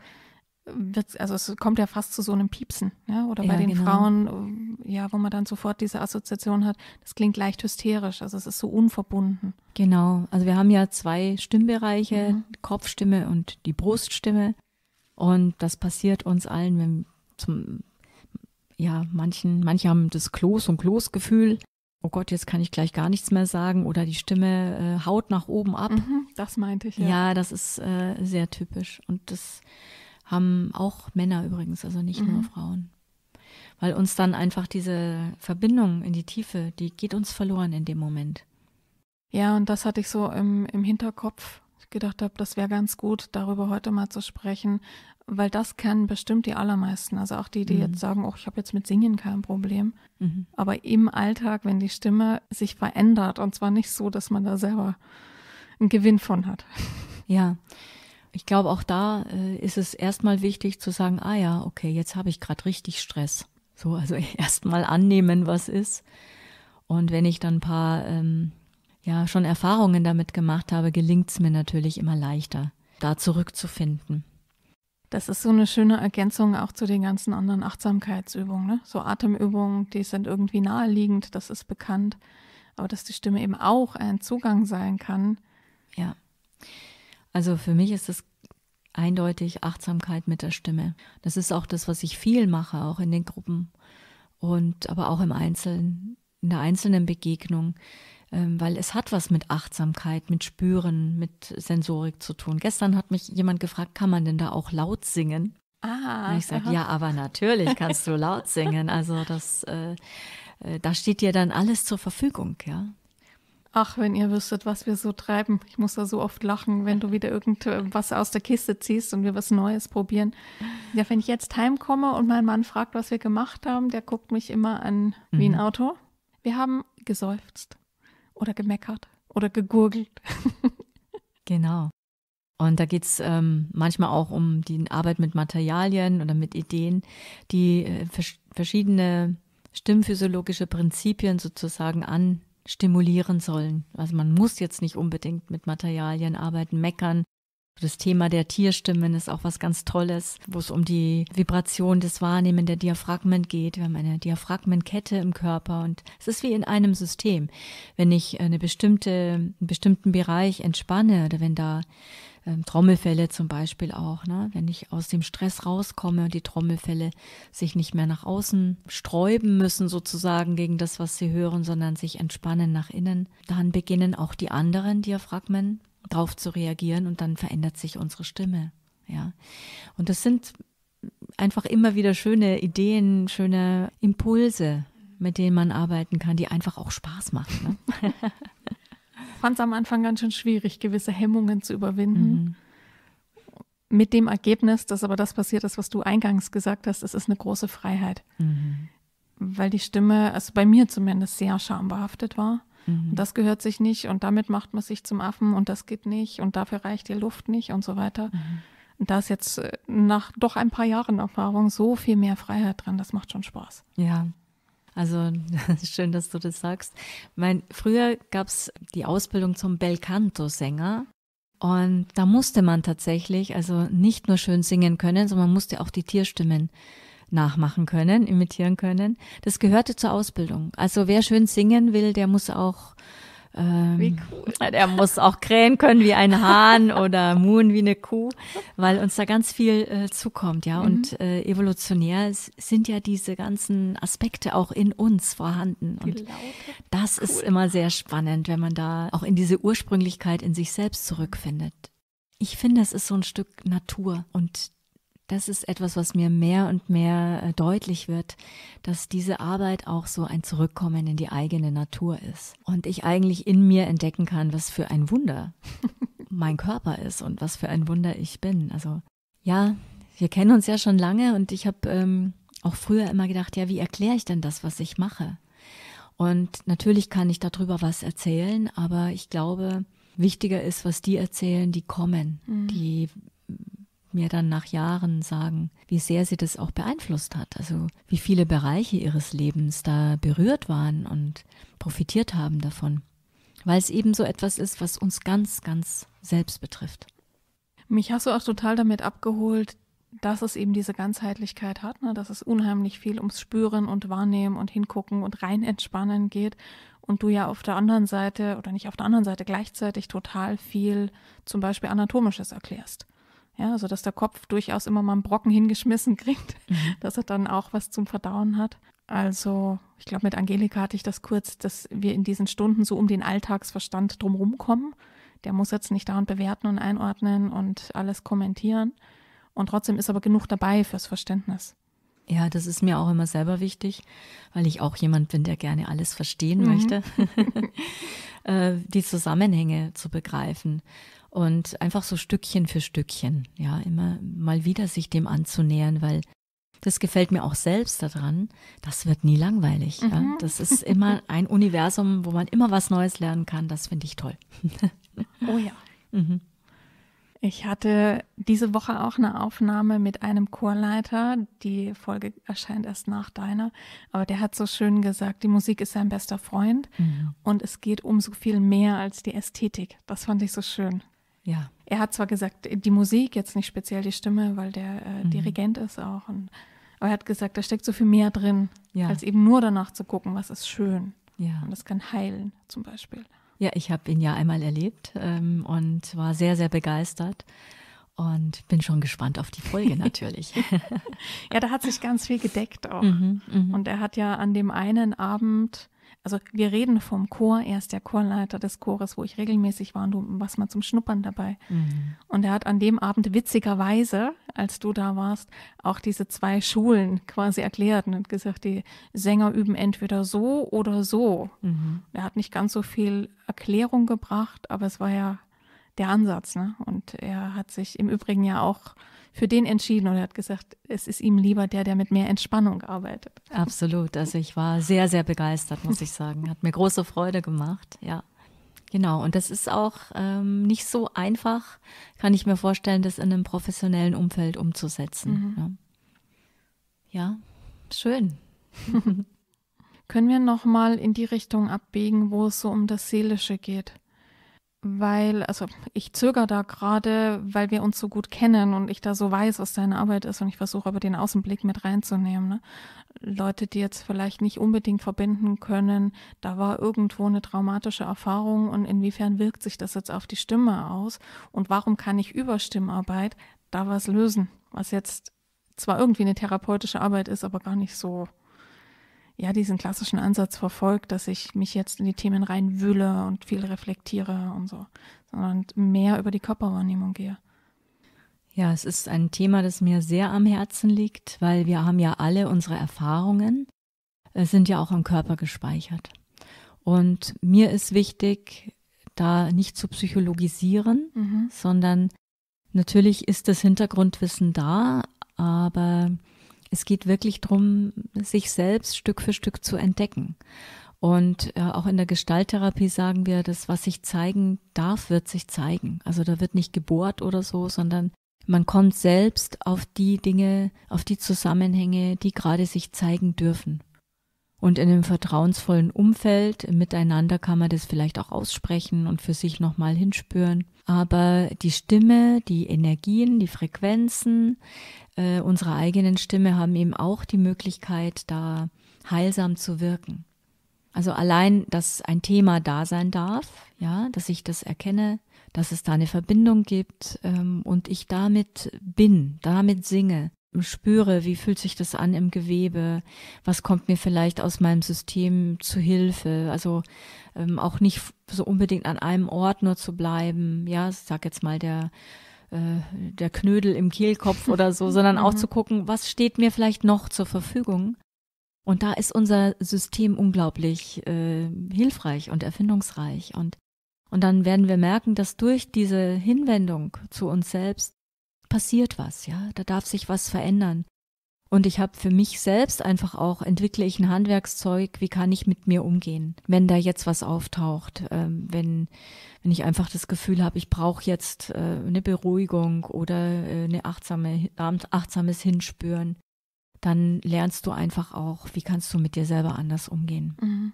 S1: wird, also es kommt ja fast zu so einem Piepsen, ja? Ne? Oder bei ja, den genau. Frauen, äh, ja, wo man dann sofort diese Assoziation hat, das klingt leicht hysterisch, also es ist so unverbunden. Genau, also wir haben ja zwei Stimmbereiche, mhm.
S2: Kopfstimme und die Bruststimme. Und das passiert uns allen, wenn zum ja, manchen, manche haben das Kloß- und Kloßgefühl, oh Gott, jetzt kann ich gleich gar nichts mehr sagen oder die Stimme äh, haut nach oben ab. Mhm, das meinte ich, ja. Ja, das ist äh, sehr typisch und das haben auch Männer übrigens, also nicht mhm. nur Frauen. Weil uns dann einfach diese Verbindung in die Tiefe, die geht uns verloren in
S1: dem Moment. Ja, und das hatte ich so im, im Hinterkopf gedacht habe, das wäre ganz gut, darüber heute mal zu sprechen, weil das kennen bestimmt die allermeisten. Also auch die, die mhm. jetzt sagen, oh, ich habe jetzt mit Singen kein Problem. Mhm. Aber im Alltag, wenn die Stimme sich verändert und zwar nicht so, dass man da selber einen Gewinn von hat. Ja. Ich glaube, auch da äh, ist es erstmal wichtig zu sagen, ah ja, okay, jetzt habe ich gerade
S2: richtig Stress. So, also erstmal annehmen, was ist. Und wenn ich dann ein paar ähm, ja schon Erfahrungen damit gemacht habe, gelingt es mir natürlich immer leichter, da zurückzufinden.
S1: Das ist so eine schöne Ergänzung auch zu den ganzen anderen Achtsamkeitsübungen. Ne? So Atemübungen, die sind irgendwie naheliegend, das ist bekannt. Aber dass die Stimme eben auch ein Zugang sein kann.
S2: Ja. Also für mich ist das eindeutig Achtsamkeit mit der Stimme. Das ist auch das, was ich viel mache, auch in den Gruppen und aber auch im Einzelnen, in der einzelnen Begegnung ähm, weil es hat was mit Achtsamkeit, mit Spüren, mit Sensorik zu tun. Gestern hat mich jemand gefragt, kann man denn da auch laut singen? Ah, und ich sage, ja, aber natürlich kannst du laut singen. Also das, äh, äh, da steht dir dann alles zur Verfügung, ja.
S1: Ach, wenn ihr wüsstet, was wir so treiben. Ich muss da so oft lachen, wenn du wieder irgendwas äh, aus der Kiste ziehst und wir was Neues probieren. Ja, wenn ich jetzt heimkomme und mein Mann fragt, was wir gemacht haben, der guckt mich immer an wie ein mhm. Auto. Wir haben geseufzt oder gemeckert oder gegurgelt.
S2: genau. Und da geht es ähm, manchmal auch um die Arbeit mit Materialien oder mit Ideen, die äh, vers verschiedene stimmphysiologische Prinzipien sozusagen anstimulieren sollen. Also man muss jetzt nicht unbedingt mit Materialien arbeiten, meckern, das Thema der Tierstimmen ist auch was ganz Tolles, wo es um die Vibration des Wahrnehmen der Diaphragmen geht. Wir haben eine Diaphragmenkette im Körper und es ist wie in einem System. Wenn ich eine bestimmte, einen bestimmten Bereich entspanne oder wenn da ähm, Trommelfälle zum Beispiel auch, ne? wenn ich aus dem Stress rauskomme und die Trommelfälle sich nicht mehr nach außen sträuben müssen sozusagen gegen das, was sie hören, sondern sich entspannen nach innen, dann beginnen auch die anderen Diaphragmen drauf zu reagieren und dann verändert sich unsere Stimme. Ja. Und das sind einfach immer wieder schöne Ideen, schöne Impulse, mit denen man arbeiten kann, die einfach auch Spaß machen. Ne?
S1: Fand es am Anfang ganz schön schwierig, gewisse Hemmungen zu überwinden. Mhm. Mit dem Ergebnis, dass aber das passiert ist, was du eingangs gesagt hast, es ist eine große Freiheit. Mhm. Weil die Stimme, also bei mir zumindest, sehr schambehaftet war. Mhm. Und das gehört sich nicht und damit macht man sich zum Affen und das geht nicht und dafür reicht die Luft nicht und so weiter. Mhm. Und da ist jetzt äh, nach doch ein paar Jahren Erfahrung so viel mehr Freiheit dran, das macht schon Spaß. Ja.
S2: Also schön, dass du das sagst. Mein, früher gab es die Ausbildung zum Belcanto-Sänger. Und da musste man tatsächlich also nicht nur schön singen können, sondern man musste auch die Tierstimmen nachmachen können, imitieren können. Das gehörte zur Ausbildung. Also wer schön singen will, der muss auch ähm, wie cool. Der muss auch krähen können wie ein Hahn oder muhen wie eine Kuh, weil uns da ganz viel äh, zukommt, ja. Mhm. Und äh, evolutionär sind ja diese ganzen Aspekte auch in uns vorhanden. Die Und Laute. das cool. ist immer sehr spannend, wenn man da auch in diese Ursprünglichkeit in sich selbst zurückfindet. Ich finde, es ist so ein Stück Natur und das ist etwas, was mir mehr und mehr äh, deutlich wird, dass diese Arbeit auch so ein Zurückkommen in die eigene Natur ist. Und ich eigentlich in mir entdecken kann, was für ein Wunder mein Körper ist und was für ein Wunder ich bin. Also ja, wir kennen uns ja schon lange und ich habe ähm, auch früher immer gedacht, ja, wie erkläre ich denn das, was ich mache? Und natürlich kann ich darüber was erzählen, aber ich glaube, wichtiger ist, was die erzählen, die kommen, mhm. die mir dann nach Jahren sagen, wie sehr sie das auch beeinflusst hat. Also wie viele Bereiche ihres Lebens da berührt waren und profitiert haben davon. Weil es eben so etwas ist, was uns ganz, ganz selbst betrifft.
S1: Mich hast du auch total damit abgeholt, dass es eben diese Ganzheitlichkeit hat, ne? dass es unheimlich viel ums Spüren und Wahrnehmen und Hingucken und rein entspannen geht und du ja auf der anderen Seite oder nicht auf der anderen Seite gleichzeitig total viel zum Beispiel Anatomisches erklärst. Ja, also dass der Kopf durchaus immer mal einen Brocken hingeschmissen kriegt, mhm. dass er dann auch was zum Verdauen hat. Also, ich glaube, mit Angelika hatte ich das kurz, dass wir in diesen Stunden so um den Alltagsverstand drumherum kommen. Der muss jetzt nicht dauernd bewerten und einordnen und alles kommentieren. Und trotzdem ist aber genug dabei fürs Verständnis.
S2: Ja, das ist mir auch immer selber wichtig, weil ich auch jemand bin, der gerne alles verstehen mhm. möchte. Äh, die Zusammenhänge zu begreifen und einfach so Stückchen für Stückchen, ja, immer mal wieder sich dem anzunähern, weil das gefällt mir auch selbst daran. Das wird nie langweilig. Mhm. Ja. Das ist immer ein Universum, wo man immer was Neues lernen kann. Das finde ich toll. oh ja. Mhm.
S1: Ich hatte diese Woche auch eine Aufnahme mit einem Chorleiter. Die Folge erscheint erst nach deiner. Aber der hat so schön gesagt, die Musik ist sein bester Freund. Mhm. Und es geht um so viel mehr als die Ästhetik. Das fand ich so schön. Ja. Er hat zwar gesagt, die Musik, jetzt nicht speziell die Stimme, weil der äh, mhm. Dirigent ist auch. Und, aber er hat gesagt, da steckt so viel mehr drin, ja. als eben nur danach zu gucken, was ist schön. Ja. Und das kann heilen, zum Beispiel.
S2: Ja, ich habe ihn ja einmal erlebt ähm, und war sehr, sehr begeistert und bin schon gespannt auf die Folge natürlich.
S1: ja, da hat sich ganz viel gedeckt auch. Mhm, mhm. und er hat ja an dem einen Abend also wir reden vom Chor, er ist der Chorleiter des Chores, wo ich regelmäßig war und du warst mal zum Schnuppern dabei. Mhm. Und er hat an dem Abend witzigerweise, als du da warst, auch diese zwei Schulen quasi erklärt und gesagt, die Sänger üben entweder so oder so. Mhm. Er hat nicht ganz so viel Erklärung gebracht, aber es war ja der Ansatz. Ne? Und er hat sich im Übrigen ja auch für den entschieden und hat gesagt, es ist ihm lieber der, der mit mehr Entspannung arbeitet.
S2: Absolut. Also ich war sehr, sehr begeistert, muss ich sagen. Hat mir große Freude gemacht, ja. Genau, und das ist auch ähm, nicht so einfach, kann ich mir vorstellen, das in einem professionellen Umfeld umzusetzen. Mhm. Ja. ja,
S1: schön. Können wir nochmal in die Richtung abbiegen, wo es so um das Seelische geht? weil, also ich zögere da gerade, weil wir uns so gut kennen und ich da so weiß, was deine Arbeit ist und ich versuche aber den Außenblick mit reinzunehmen. Ne? Leute, die jetzt vielleicht nicht unbedingt verbinden können, da war irgendwo eine traumatische Erfahrung und inwiefern wirkt sich das jetzt auf die Stimme aus und warum kann ich über Stimmarbeit da was lösen, was jetzt zwar irgendwie eine therapeutische Arbeit ist, aber gar nicht so ja diesen klassischen Ansatz verfolgt, dass ich mich jetzt in die Themen reinwühle und viel reflektiere und so, sondern mehr über die Körperwahrnehmung gehe.
S2: Ja, es ist ein Thema, das mir sehr am Herzen liegt, weil wir haben ja alle unsere Erfahrungen, äh, sind ja auch im Körper gespeichert. Und mir ist wichtig, da nicht zu psychologisieren, mhm. sondern natürlich ist das Hintergrundwissen da, aber es geht wirklich darum, sich selbst Stück für Stück zu entdecken. Und äh, auch in der Gestalttherapie sagen wir, das, was sich zeigen darf, wird sich zeigen. Also da wird nicht gebohrt oder so, sondern man kommt selbst auf die Dinge, auf die Zusammenhänge, die gerade sich zeigen dürfen. Und in einem vertrauensvollen Umfeld miteinander kann man das vielleicht auch aussprechen und für sich nochmal hinspüren. Aber die Stimme, die Energien, die Frequenzen äh, unserer eigenen Stimme haben eben auch die Möglichkeit, da heilsam zu wirken. Also allein, dass ein Thema da sein darf, ja, dass ich das erkenne, dass es da eine Verbindung gibt ähm, und ich damit bin, damit singe, spüre, wie fühlt sich das an im Gewebe, was kommt mir vielleicht aus meinem System zu Hilfe, also ähm, auch nicht so unbedingt an einem Ort nur zu bleiben, ja, sag jetzt mal der äh, der Knödel im Kehlkopf oder so, sondern auch mhm. zu gucken, was steht mir vielleicht noch zur Verfügung. Und da ist unser System unglaublich äh, hilfreich und erfindungsreich. Und, und dann werden wir merken, dass durch diese Hinwendung zu uns selbst passiert was, ja, da darf sich was verändern. Und ich habe für mich selbst einfach auch, entwickle ich ein Handwerkszeug, wie kann ich mit mir umgehen, wenn da jetzt was auftaucht, ähm, wenn, wenn ich einfach das Gefühl habe, ich brauche jetzt äh, eine Beruhigung oder äh, eine achtsame, achtsames Hinspüren, dann lernst du einfach auch, wie kannst du mit dir selber anders umgehen.
S1: Mhm.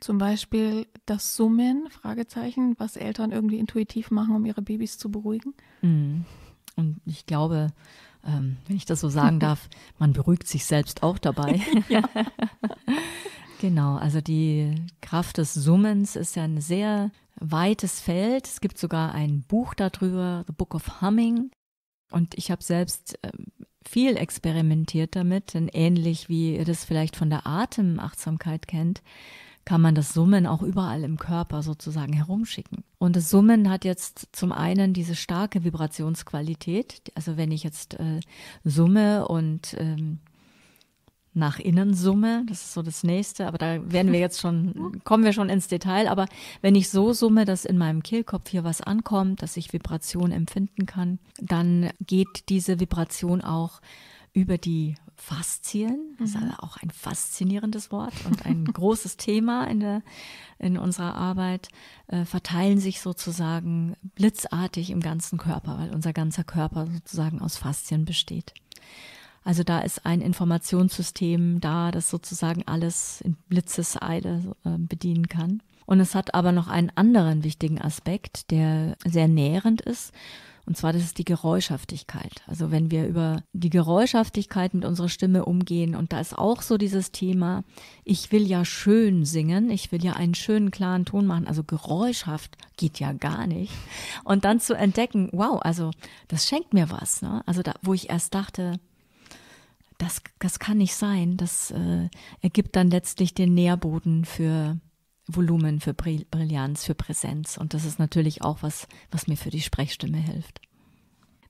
S1: Zum Beispiel das Summen, Fragezeichen, was Eltern irgendwie intuitiv machen, um ihre Babys zu beruhigen. Mhm.
S2: Und ich glaube, ähm, wenn ich das so sagen darf, man beruhigt sich selbst auch dabei. genau, also die Kraft des Summens ist ja ein sehr weites Feld. Es gibt sogar ein Buch darüber, The Book of Humming. Und ich habe selbst ähm, viel experimentiert damit, denn ähnlich wie ihr das vielleicht von der Atemachtsamkeit kennt, kann man das Summen auch überall im Körper sozusagen herumschicken. Und das Summen hat jetzt zum einen diese starke Vibrationsqualität. Also wenn ich jetzt äh, summe und ähm, nach innen summe, das ist so das nächste, aber da werden wir jetzt schon, kommen wir schon ins Detail, aber wenn ich so summe, dass in meinem Kehlkopf hier was ankommt, dass ich Vibration empfinden kann, dann geht diese Vibration auch über die Faszien. Das ist mhm. auch ein faszinierendes Wort und ein großes Thema in, der, in unserer Arbeit. Äh, verteilen sich sozusagen blitzartig im ganzen Körper, weil unser ganzer Körper sozusagen aus Faszien besteht. Also da ist ein Informationssystem da, das sozusagen alles in Blitzeseide äh, bedienen kann. Und es hat aber noch einen anderen wichtigen Aspekt, der sehr nährend ist und zwar, das ist die Geräuschhaftigkeit. Also wenn wir über die Geräuschhaftigkeit mit unserer Stimme umgehen, und da ist auch so dieses Thema, ich will ja schön singen, ich will ja einen schönen, klaren Ton machen. Also geräuschhaft geht ja gar nicht. Und dann zu entdecken, wow, also das schenkt mir was. Ne? Also da, wo ich erst dachte, das, das kann nicht sein. Das äh, ergibt dann letztlich den Nährboden für Volumen, für Brillanz, für Präsenz. Und das ist natürlich auch was, was mir für die Sprechstimme hilft.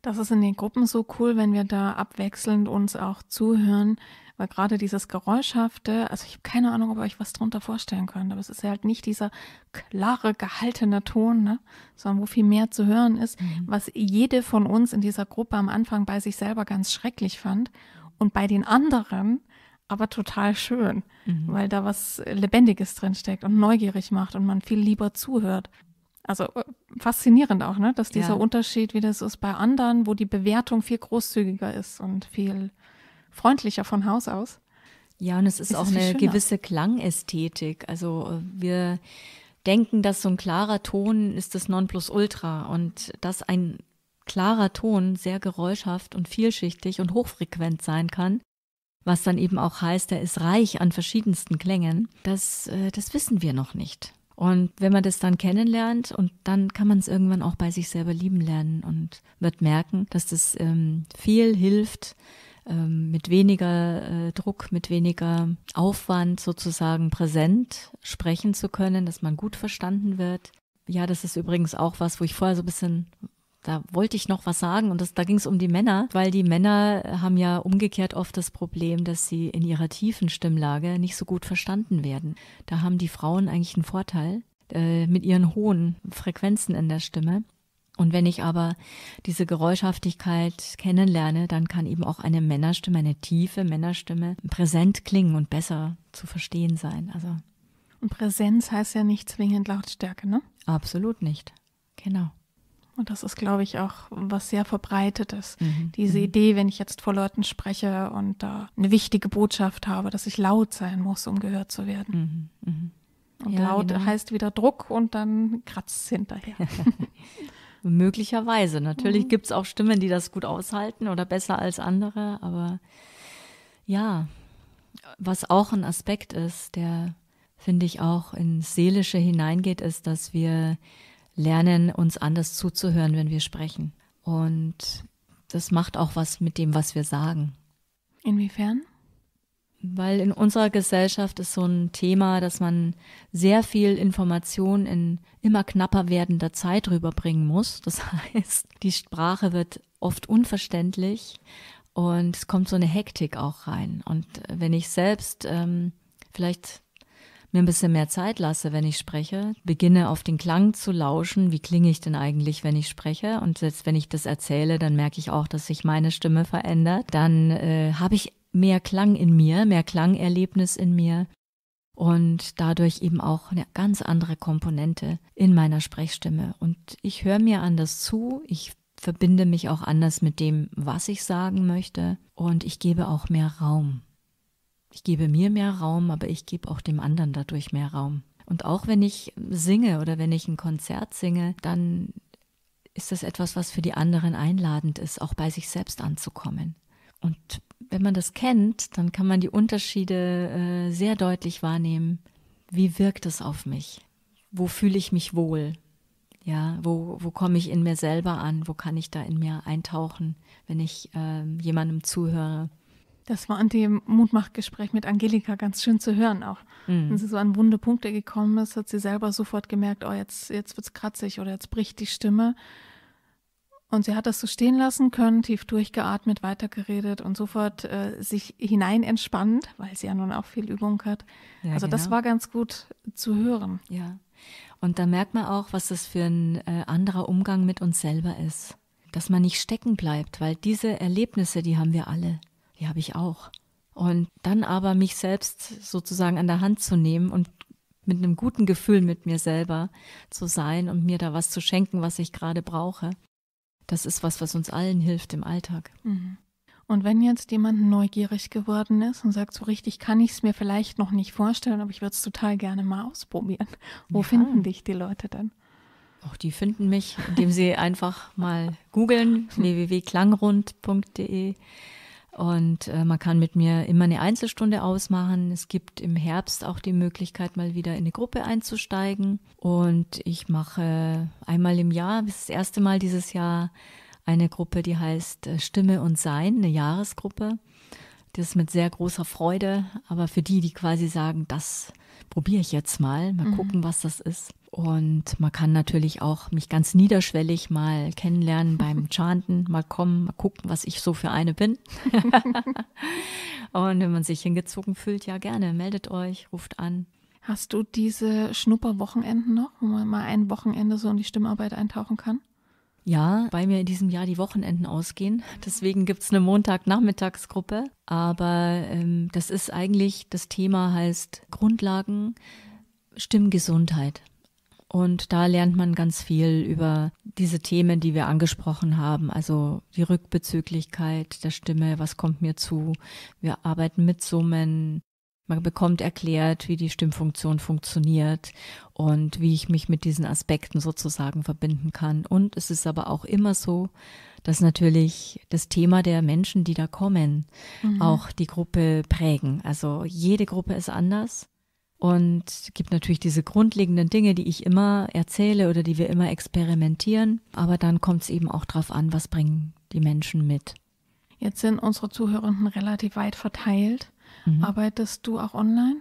S1: Das ist in den Gruppen so cool, wenn wir da abwechselnd uns auch zuhören, weil gerade dieses Geräuschhafte, also ich habe keine Ahnung, ob ihr euch was drunter vorstellen könnt, aber es ist ja halt nicht dieser klare, gehaltene Ton, ne? sondern wo viel mehr zu hören ist, mhm. was jede von uns in dieser Gruppe am Anfang bei sich selber ganz schrecklich fand und bei den anderen aber total schön, mhm. weil da was Lebendiges drin steckt und neugierig macht und man viel lieber zuhört. Also äh, faszinierend auch, ne? dass dieser ja. Unterschied, wie das ist bei anderen, wo die Bewertung viel großzügiger ist und viel freundlicher von Haus aus. Ja, und es ist, ist auch es eine schöner. gewisse
S2: Klangästhetik. Also äh, wir denken, dass so ein klarer Ton ist das Nonplusultra und dass ein klarer Ton sehr geräuschhaft und vielschichtig und hochfrequent sein kann, was dann eben auch heißt, er ist reich an verschiedensten Klängen, das, äh, das wissen wir noch nicht. Und wenn man das dann kennenlernt und dann kann man es irgendwann auch bei sich selber lieben lernen und wird merken, dass das ähm, viel hilft, ähm, mit weniger äh, Druck, mit weniger Aufwand sozusagen präsent sprechen zu können, dass man gut verstanden wird. Ja, das ist übrigens auch was, wo ich vorher so ein bisschen da wollte ich noch was sagen und das, da ging es um die Männer, weil die Männer äh, haben ja umgekehrt oft das Problem, dass sie in ihrer tiefen Stimmlage nicht so gut verstanden werden. Da haben die Frauen eigentlich einen Vorteil äh, mit ihren hohen Frequenzen in der Stimme. Und wenn ich aber diese Geräuschhaftigkeit kennenlerne, dann kann eben auch eine Männerstimme, eine tiefe Männerstimme präsent klingen und besser zu verstehen sein. Also
S1: und Präsenz heißt ja nicht zwingend Lautstärke, ne?
S2: Absolut nicht.
S1: Genau. Und das ist, glaube ich, auch was sehr Verbreitetes. Mhm. Diese mhm. Idee, wenn ich jetzt vor Leuten spreche und da eine wichtige Botschaft habe, dass ich laut sein muss, um gehört zu werden. Mhm. mhm. Und ja, laut genau. heißt wieder Druck und dann kratzt es hinterher. Möglicherweise. Natürlich mhm. gibt es auch Stimmen,
S2: die das gut aushalten oder besser als andere. Aber ja, was auch ein Aspekt ist, der, finde ich, auch ins Seelische hineingeht, ist, dass wir lernen, uns anders zuzuhören, wenn wir sprechen. Und das macht auch was mit dem, was wir sagen. Inwiefern? Weil in unserer Gesellschaft ist so ein Thema, dass man sehr viel Information in immer knapper werdender Zeit rüberbringen muss. Das heißt, die Sprache wird oft unverständlich und es kommt so eine Hektik auch rein. Und wenn ich selbst ähm, vielleicht mir ein bisschen mehr Zeit lasse, wenn ich spreche, beginne auf den Klang zu lauschen, wie klinge ich denn eigentlich, wenn ich spreche. Und selbst wenn ich das erzähle, dann merke ich auch, dass sich meine Stimme verändert. Dann äh, habe ich mehr Klang in mir, mehr Klangerlebnis in mir und dadurch eben auch eine ganz andere Komponente in meiner Sprechstimme. Und ich höre mir anders zu, ich verbinde mich auch anders mit dem, was ich sagen möchte und ich gebe auch mehr Raum. Ich gebe mir mehr Raum, aber ich gebe auch dem anderen dadurch mehr Raum. Und auch wenn ich singe oder wenn ich ein Konzert singe, dann ist das etwas, was für die anderen einladend ist, auch bei sich selbst anzukommen. Und wenn man das kennt, dann kann man die Unterschiede äh, sehr deutlich wahrnehmen. Wie wirkt es auf mich? Wo fühle ich mich wohl? Ja, wo, wo komme ich in mir selber an? Wo kann ich da in mir
S1: eintauchen, wenn ich äh, jemandem zuhöre? Das war an dem Mutmachgespräch mit Angelika ganz schön zu hören auch. Mhm. Wenn sie so an wunde Punkte gekommen ist, hat sie selber sofort gemerkt, oh, jetzt, jetzt es kratzig oder jetzt bricht die Stimme. Und sie hat das so stehen lassen können, tief durchgeatmet, weitergeredet und sofort äh, sich hinein entspannt, weil sie ja nun auch viel Übung hat. Ja, also genau. das war ganz gut zu hören. Ja.
S2: Und da merkt man auch, was das für ein äh, anderer Umgang mit uns selber ist. Dass man nicht stecken bleibt, weil diese Erlebnisse, die haben wir alle die habe ich auch. Und dann aber mich selbst sozusagen an der Hand zu nehmen und mit einem guten Gefühl mit mir selber zu sein und mir da was zu schenken, was ich gerade brauche. Das ist was, was uns allen
S1: hilft im Alltag. Mhm. Und wenn jetzt jemand neugierig geworden ist und sagt, so richtig kann ich es mir vielleicht noch nicht vorstellen, aber ich würde es total gerne mal ausprobieren. Wo ja. finden dich die Leute dann?
S2: Auch die finden mich, indem sie einfach mal googeln www.klangrund.de und äh, man kann mit mir immer eine Einzelstunde ausmachen. Es gibt im Herbst auch die Möglichkeit, mal wieder in eine Gruppe einzusteigen. Und ich mache einmal im Jahr, das erste Mal dieses Jahr, eine Gruppe, die heißt äh, Stimme und Sein, eine Jahresgruppe. Das mit sehr großer Freude, aber für die, die quasi sagen, das probiere ich jetzt mal, mal mhm. gucken, was das ist. Und man kann natürlich auch mich ganz niederschwellig mal kennenlernen beim Chanten, mal kommen, mal gucken, was ich so für eine bin. und wenn man sich hingezogen
S1: fühlt, ja gerne, meldet euch, ruft an. Hast du diese Schnupperwochenenden noch, wo man mal ein Wochenende so in die Stimmarbeit eintauchen kann? Ja, bei mir in diesem Jahr die Wochenenden
S2: ausgehen. Deswegen gibt es eine Montagnachmittagsgruppe. Aber ähm, das ist eigentlich, das Thema heißt Grundlagen Stimmgesundheit. Und da lernt man ganz viel über diese Themen, die wir angesprochen haben, also die Rückbezüglichkeit der Stimme, was kommt mir zu. Wir arbeiten mit Summen. Man bekommt erklärt, wie die Stimmfunktion funktioniert und wie ich mich mit diesen Aspekten sozusagen verbinden kann. Und es ist aber auch immer so, dass natürlich das Thema der Menschen, die da kommen, mhm. auch die Gruppe prägen. Also jede Gruppe ist anders. Und es gibt natürlich diese grundlegenden Dinge, die ich immer erzähle oder die wir immer experimentieren. Aber dann kommt es eben auch darauf an, was bringen die Menschen
S1: mit. Jetzt sind unsere Zuhörenden relativ weit verteilt. Mhm. Arbeitest du auch online?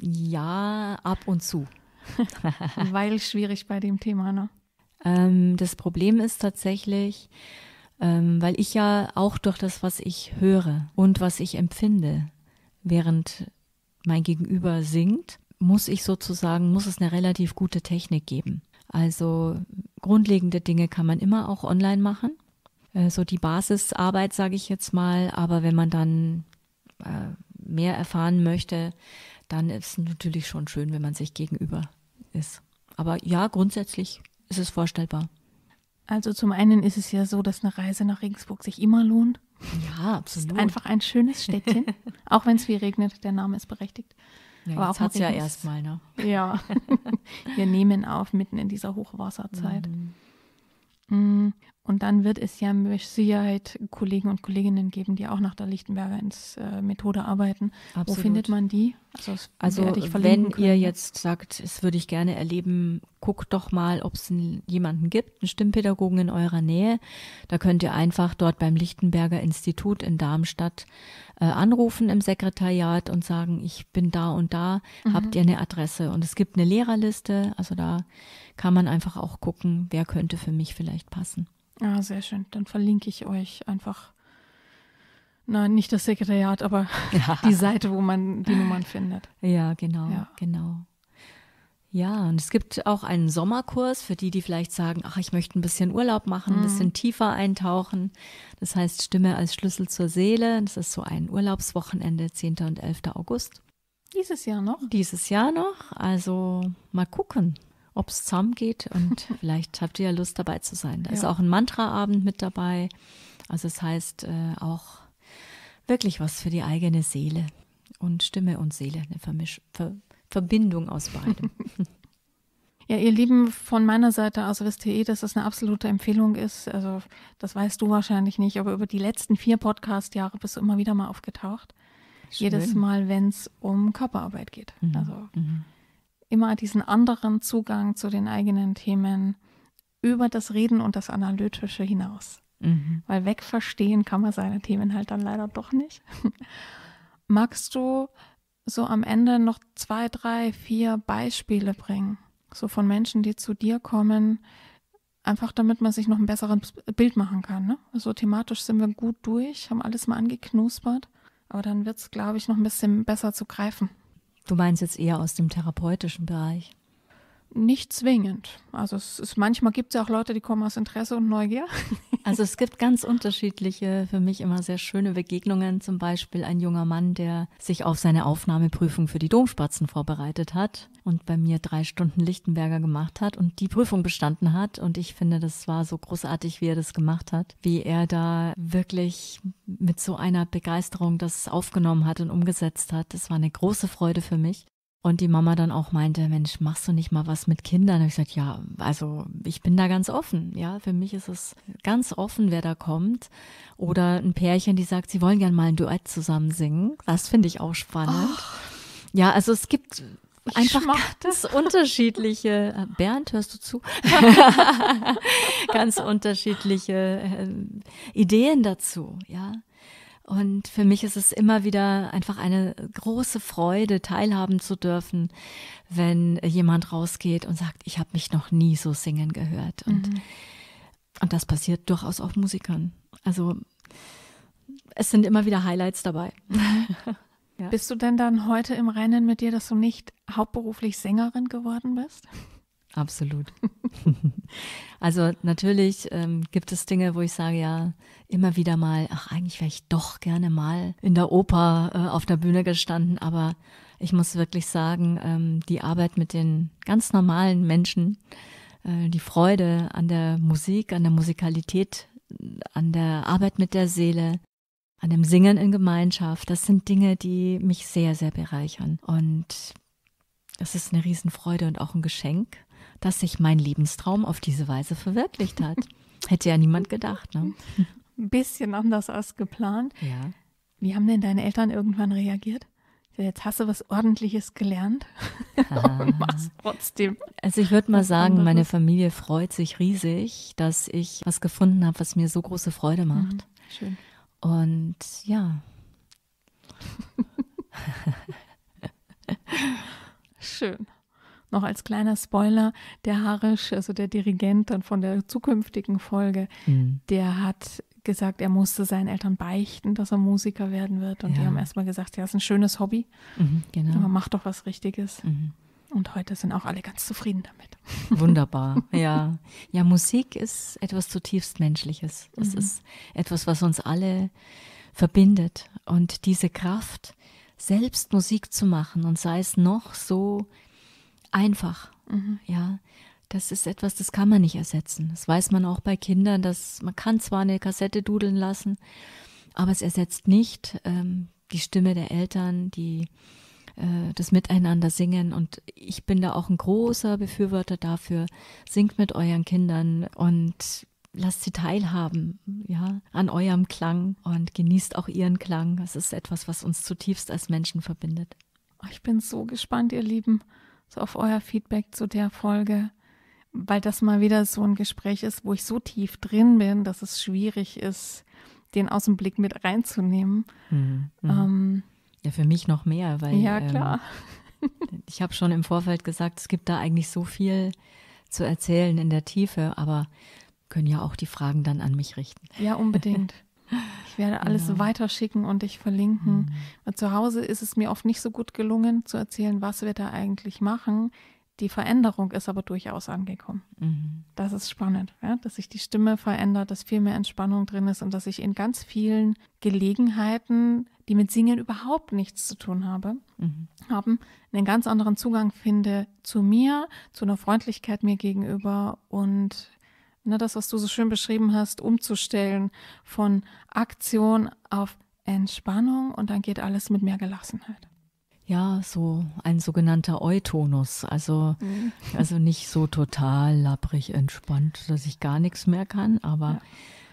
S1: Ja, ab und zu. Weil schwierig bei dem Thema, ne? Ähm, das Problem ist
S2: tatsächlich, ähm, weil ich ja auch durch das, was ich höre und was ich empfinde, während mein Gegenüber singt, muss ich sozusagen, muss es eine relativ gute Technik geben. Also grundlegende Dinge kann man immer auch online machen. Äh, so die Basisarbeit, sage ich jetzt mal. Aber wenn man dann äh, mehr erfahren möchte, dann ist es natürlich schon schön, wenn man sich gegenüber ist. Aber ja, grundsätzlich ist es vorstellbar.
S1: Also zum einen ist es ja so, dass eine Reise nach Regensburg sich immer lohnt. Ja, absolut. Ist einfach ein schönes Städtchen. auch wenn es viel regnet, der Name ist berechtigt. Ja, Aber auch hat es ja erstmal, ne? Ja. Wir nehmen auf mitten in dieser Hochwasserzeit. Mhm. Mm. Und dann wird es ja mit Sicherheit Kollegen und Kolleginnen geben, die auch nach der Lichtenberger ins, äh, Methode arbeiten. Absolut. Wo findet man die? Also, also wenn können. ihr
S2: jetzt sagt, es würde ich gerne erleben, guckt doch mal, ob es jemanden gibt, einen Stimmpädagogen in eurer Nähe. Da könnt ihr einfach dort beim Lichtenberger Institut in Darmstadt äh, anrufen im Sekretariat und sagen, ich bin da und da, mhm. habt ihr eine Adresse? Und es gibt eine Lehrerliste, also da kann man einfach auch gucken, wer könnte für mich vielleicht passen.
S1: Ah, sehr schön. Dann verlinke ich euch einfach. Na, nicht das Sekretariat, aber ja. die Seite, wo man die Nummern findet.
S2: Ja, genau, ja. genau. Ja, und es gibt auch einen Sommerkurs für die, die vielleicht sagen, ach, ich möchte ein bisschen Urlaub machen, ein bisschen mhm. tiefer eintauchen. Das heißt Stimme als Schlüssel zur Seele. Das ist so ein Urlaubswochenende, 10. und 11. August. Dieses Jahr noch? Dieses Jahr noch. Also mal gucken ob es zusammengeht und vielleicht habt ihr ja Lust dabei zu sein. Da ja. ist auch ein Mantraabend mit dabei. Also es das heißt äh, auch wirklich was für die eigene Seele und Stimme und Seele, eine Vermisch Ver Verbindung aus beidem.
S1: Ja, ihr Lieben, von meiner Seite aus wisst ihr eh, dass das eine absolute Empfehlung ist. Also, das weißt du wahrscheinlich nicht, aber über die letzten vier Podcast-Jahre bist du immer wieder mal aufgetaucht. Schön. Jedes Mal, wenn es um Körperarbeit geht. Mhm. Also, mhm immer diesen anderen Zugang zu den eigenen Themen über das Reden und das Analytische hinaus. Mhm. Weil wegverstehen kann man seine Themen halt dann leider doch nicht. Magst du so am Ende noch zwei, drei, vier Beispiele bringen? So von Menschen, die zu dir kommen, einfach damit man sich noch ein besseres Bild machen kann. Ne? So also thematisch sind wir gut durch, haben alles mal angeknuspert, aber dann wird es, glaube ich, noch ein bisschen besser zu greifen. Du meinst jetzt eher aus dem therapeutischen Bereich? Nicht zwingend. Also es ist manchmal gibt es ja auch Leute, die kommen aus Interesse und Neugier. Also es gibt ganz unterschiedliche, für mich immer sehr schöne Begegnungen. Zum Beispiel ein
S2: junger Mann, der sich auf seine Aufnahmeprüfung für die Domspatzen vorbereitet hat und bei mir drei Stunden Lichtenberger gemacht hat und die Prüfung bestanden hat. Und ich finde, das war so großartig, wie er das gemacht hat, wie er da wirklich mit so einer Begeisterung das aufgenommen hat und umgesetzt hat. Das war eine große Freude für mich. Und die Mama dann auch meinte, Mensch, machst du nicht mal was mit Kindern? Und ich sagte, ja, also ich bin da ganz offen. Ja, für mich ist es ganz offen, wer da kommt. Oder ein Pärchen, die sagt, sie wollen gern mal ein Duett zusammen singen. Das finde ich auch spannend. Oh. Ja, also es gibt ich einfach ganz unterschiedliche. Äh, Bernd, hörst du zu? ganz unterschiedliche äh, Ideen dazu. Ja. Und für mich ist es immer wieder einfach eine große Freude, teilhaben zu dürfen, wenn jemand rausgeht und sagt, ich habe mich noch nie so singen gehört. Und, mhm. und das passiert durchaus auch Musikern. Also es sind immer wieder Highlights dabei.
S1: ja. Bist du denn dann heute im Rennen mit dir, dass du nicht hauptberuflich Sängerin geworden bist?
S2: Absolut. also natürlich ähm, gibt es Dinge, wo ich sage ja immer wieder mal, ach eigentlich wäre ich doch gerne mal in der Oper äh, auf der Bühne gestanden, aber ich muss wirklich sagen, ähm, die Arbeit mit den ganz normalen Menschen, äh, die Freude an der Musik, an der Musikalität, an der Arbeit mit der Seele, an dem Singen in Gemeinschaft, das sind Dinge, die mich sehr, sehr bereichern. Und es ist eine Riesenfreude und auch ein Geschenk dass sich mein Lebenstraum auf diese Weise verwirklicht hat. Hätte ja niemand gedacht. Ne?
S1: Ein bisschen anders als geplant. Ja. Wie haben denn deine Eltern irgendwann reagiert? Jetzt hast du was Ordentliches gelernt und machst trotzdem. Also ich würde mal sagen, meine
S2: Familie freut sich riesig, dass ich was gefunden habe, was mir so große Freude mhm. macht. Mhm. Schön. Und ja.
S1: Schön noch als kleiner Spoiler, der Harisch, also der Dirigent dann von der zukünftigen Folge, mhm. der hat gesagt, er musste seinen Eltern beichten, dass er Musiker werden wird. Und ja. die haben erstmal gesagt, ja, ist ein schönes Hobby. Mhm, genau. Aber mach doch was Richtiges. Mhm. Und heute sind auch alle ganz zufrieden damit. Wunderbar, ja.
S2: Ja, Musik ist etwas zutiefst Menschliches. Es mhm. ist etwas, was uns alle verbindet. Und diese Kraft, selbst Musik zu machen und sei es noch so einfach. Mhm. Ja, das ist etwas, das kann man nicht ersetzen. Das weiß man auch bei Kindern, dass man kann zwar eine Kassette dudeln lassen, aber es ersetzt nicht ähm, die Stimme der Eltern, die äh, das Miteinander singen. Und ich bin da auch ein großer Befürworter dafür. Singt mit euren Kindern und lasst sie teilhaben, ja, an eurem Klang und genießt auch ihren Klang. Das ist etwas, was uns zutiefst als Menschen verbindet.
S1: Oh, ich bin so gespannt, ihr Lieben so auf euer Feedback zu der Folge, weil das mal wieder so ein Gespräch ist, wo ich so tief drin bin, dass es schwierig ist, den aus dem Blick mit reinzunehmen. Mhm, mhm. ähm,
S2: ja, für mich noch mehr, weil ja, ähm, klar. Ähm, ich habe schon im Vorfeld gesagt, es gibt da eigentlich so viel zu erzählen in der Tiefe, aber können ja auch die Fragen dann an mich richten.
S1: Ja, unbedingt. Ich werde alles genau. weiterschicken und dich verlinken. Mhm. Zu Hause ist es mir oft nicht so gut gelungen zu erzählen, was wir da eigentlich machen. Die Veränderung ist aber durchaus angekommen. Mhm. Das ist spannend, ja? dass sich die Stimme verändert, dass viel mehr Entspannung drin ist und dass ich in ganz vielen Gelegenheiten, die mit Singen überhaupt nichts zu tun habe, mhm. haben, einen ganz anderen Zugang finde zu mir, zu einer Freundlichkeit mir gegenüber und ne, das, was du so schön beschrieben hast, umzustellen von Aktion auf Entspannung und dann geht alles mit mehr Gelassenheit.
S2: Ja, so ein sogenannter Eutonus, also, mhm. also nicht so total lapprig entspannt, dass ich gar nichts mehr kann, aber ja.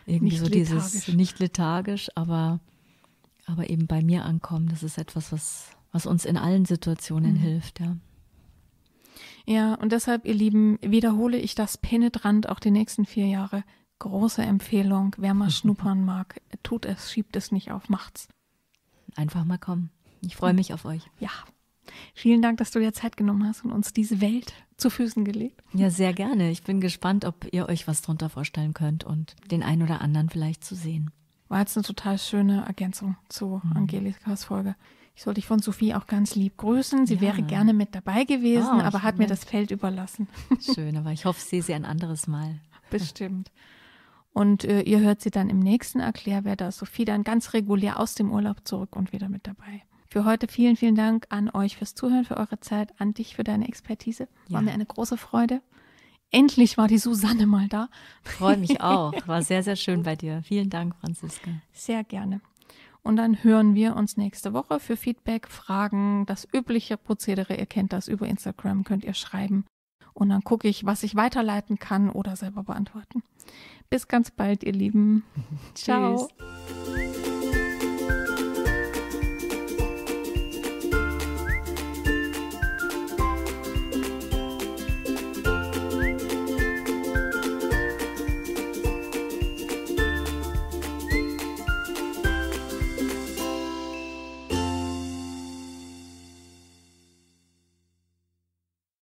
S2: irgendwie nicht so dieses nicht lethargisch, aber, aber eben bei mir ankommen, das ist etwas, was, was uns in allen Situationen mhm. hilft, ja.
S1: Ja, und deshalb, ihr Lieben, wiederhole ich das penetrant auch die nächsten vier Jahre. Große Empfehlung, wer mal schnuppern mag, tut es, schiebt es nicht auf, macht's. Einfach mal kommen. Ich freue mich auf euch. Ja. Vielen Dank, dass du dir Zeit genommen hast und uns diese Welt zu Füßen gelegt.
S2: Ja, sehr gerne. Ich bin gespannt, ob ihr euch was drunter vorstellen könnt und
S1: den einen oder anderen vielleicht zu sehen. War jetzt eine total schöne Ergänzung zu mhm. Angelikas Folge. Ich sollte dich von Sophie auch ganz lieb grüßen. Sie ja. wäre gerne mit dabei gewesen, oh, aber hat mir das Feld überlassen.
S2: Schön, aber ich hoffe, ich sehe sie ein anderes Mal. Bestimmt.
S1: Und äh, ihr hört sie dann im nächsten Erklärwer, da ist Sophie dann ganz regulär aus dem Urlaub zurück und wieder mit dabei. Für heute vielen, vielen Dank an euch fürs Zuhören, für eure Zeit, an dich für deine Expertise. War ja. mir eine große Freude. Endlich war die Susanne mal da. Freue mich auch. War sehr, sehr schön bei dir.
S2: Vielen Dank, Franziska.
S1: Sehr gerne. Und dann hören wir uns nächste Woche für Feedback, Fragen, das übliche Prozedere. Ihr kennt das über Instagram, könnt ihr schreiben. Und dann gucke ich, was ich weiterleiten kann oder selber beantworten. Bis ganz bald, ihr Lieben. Ciao.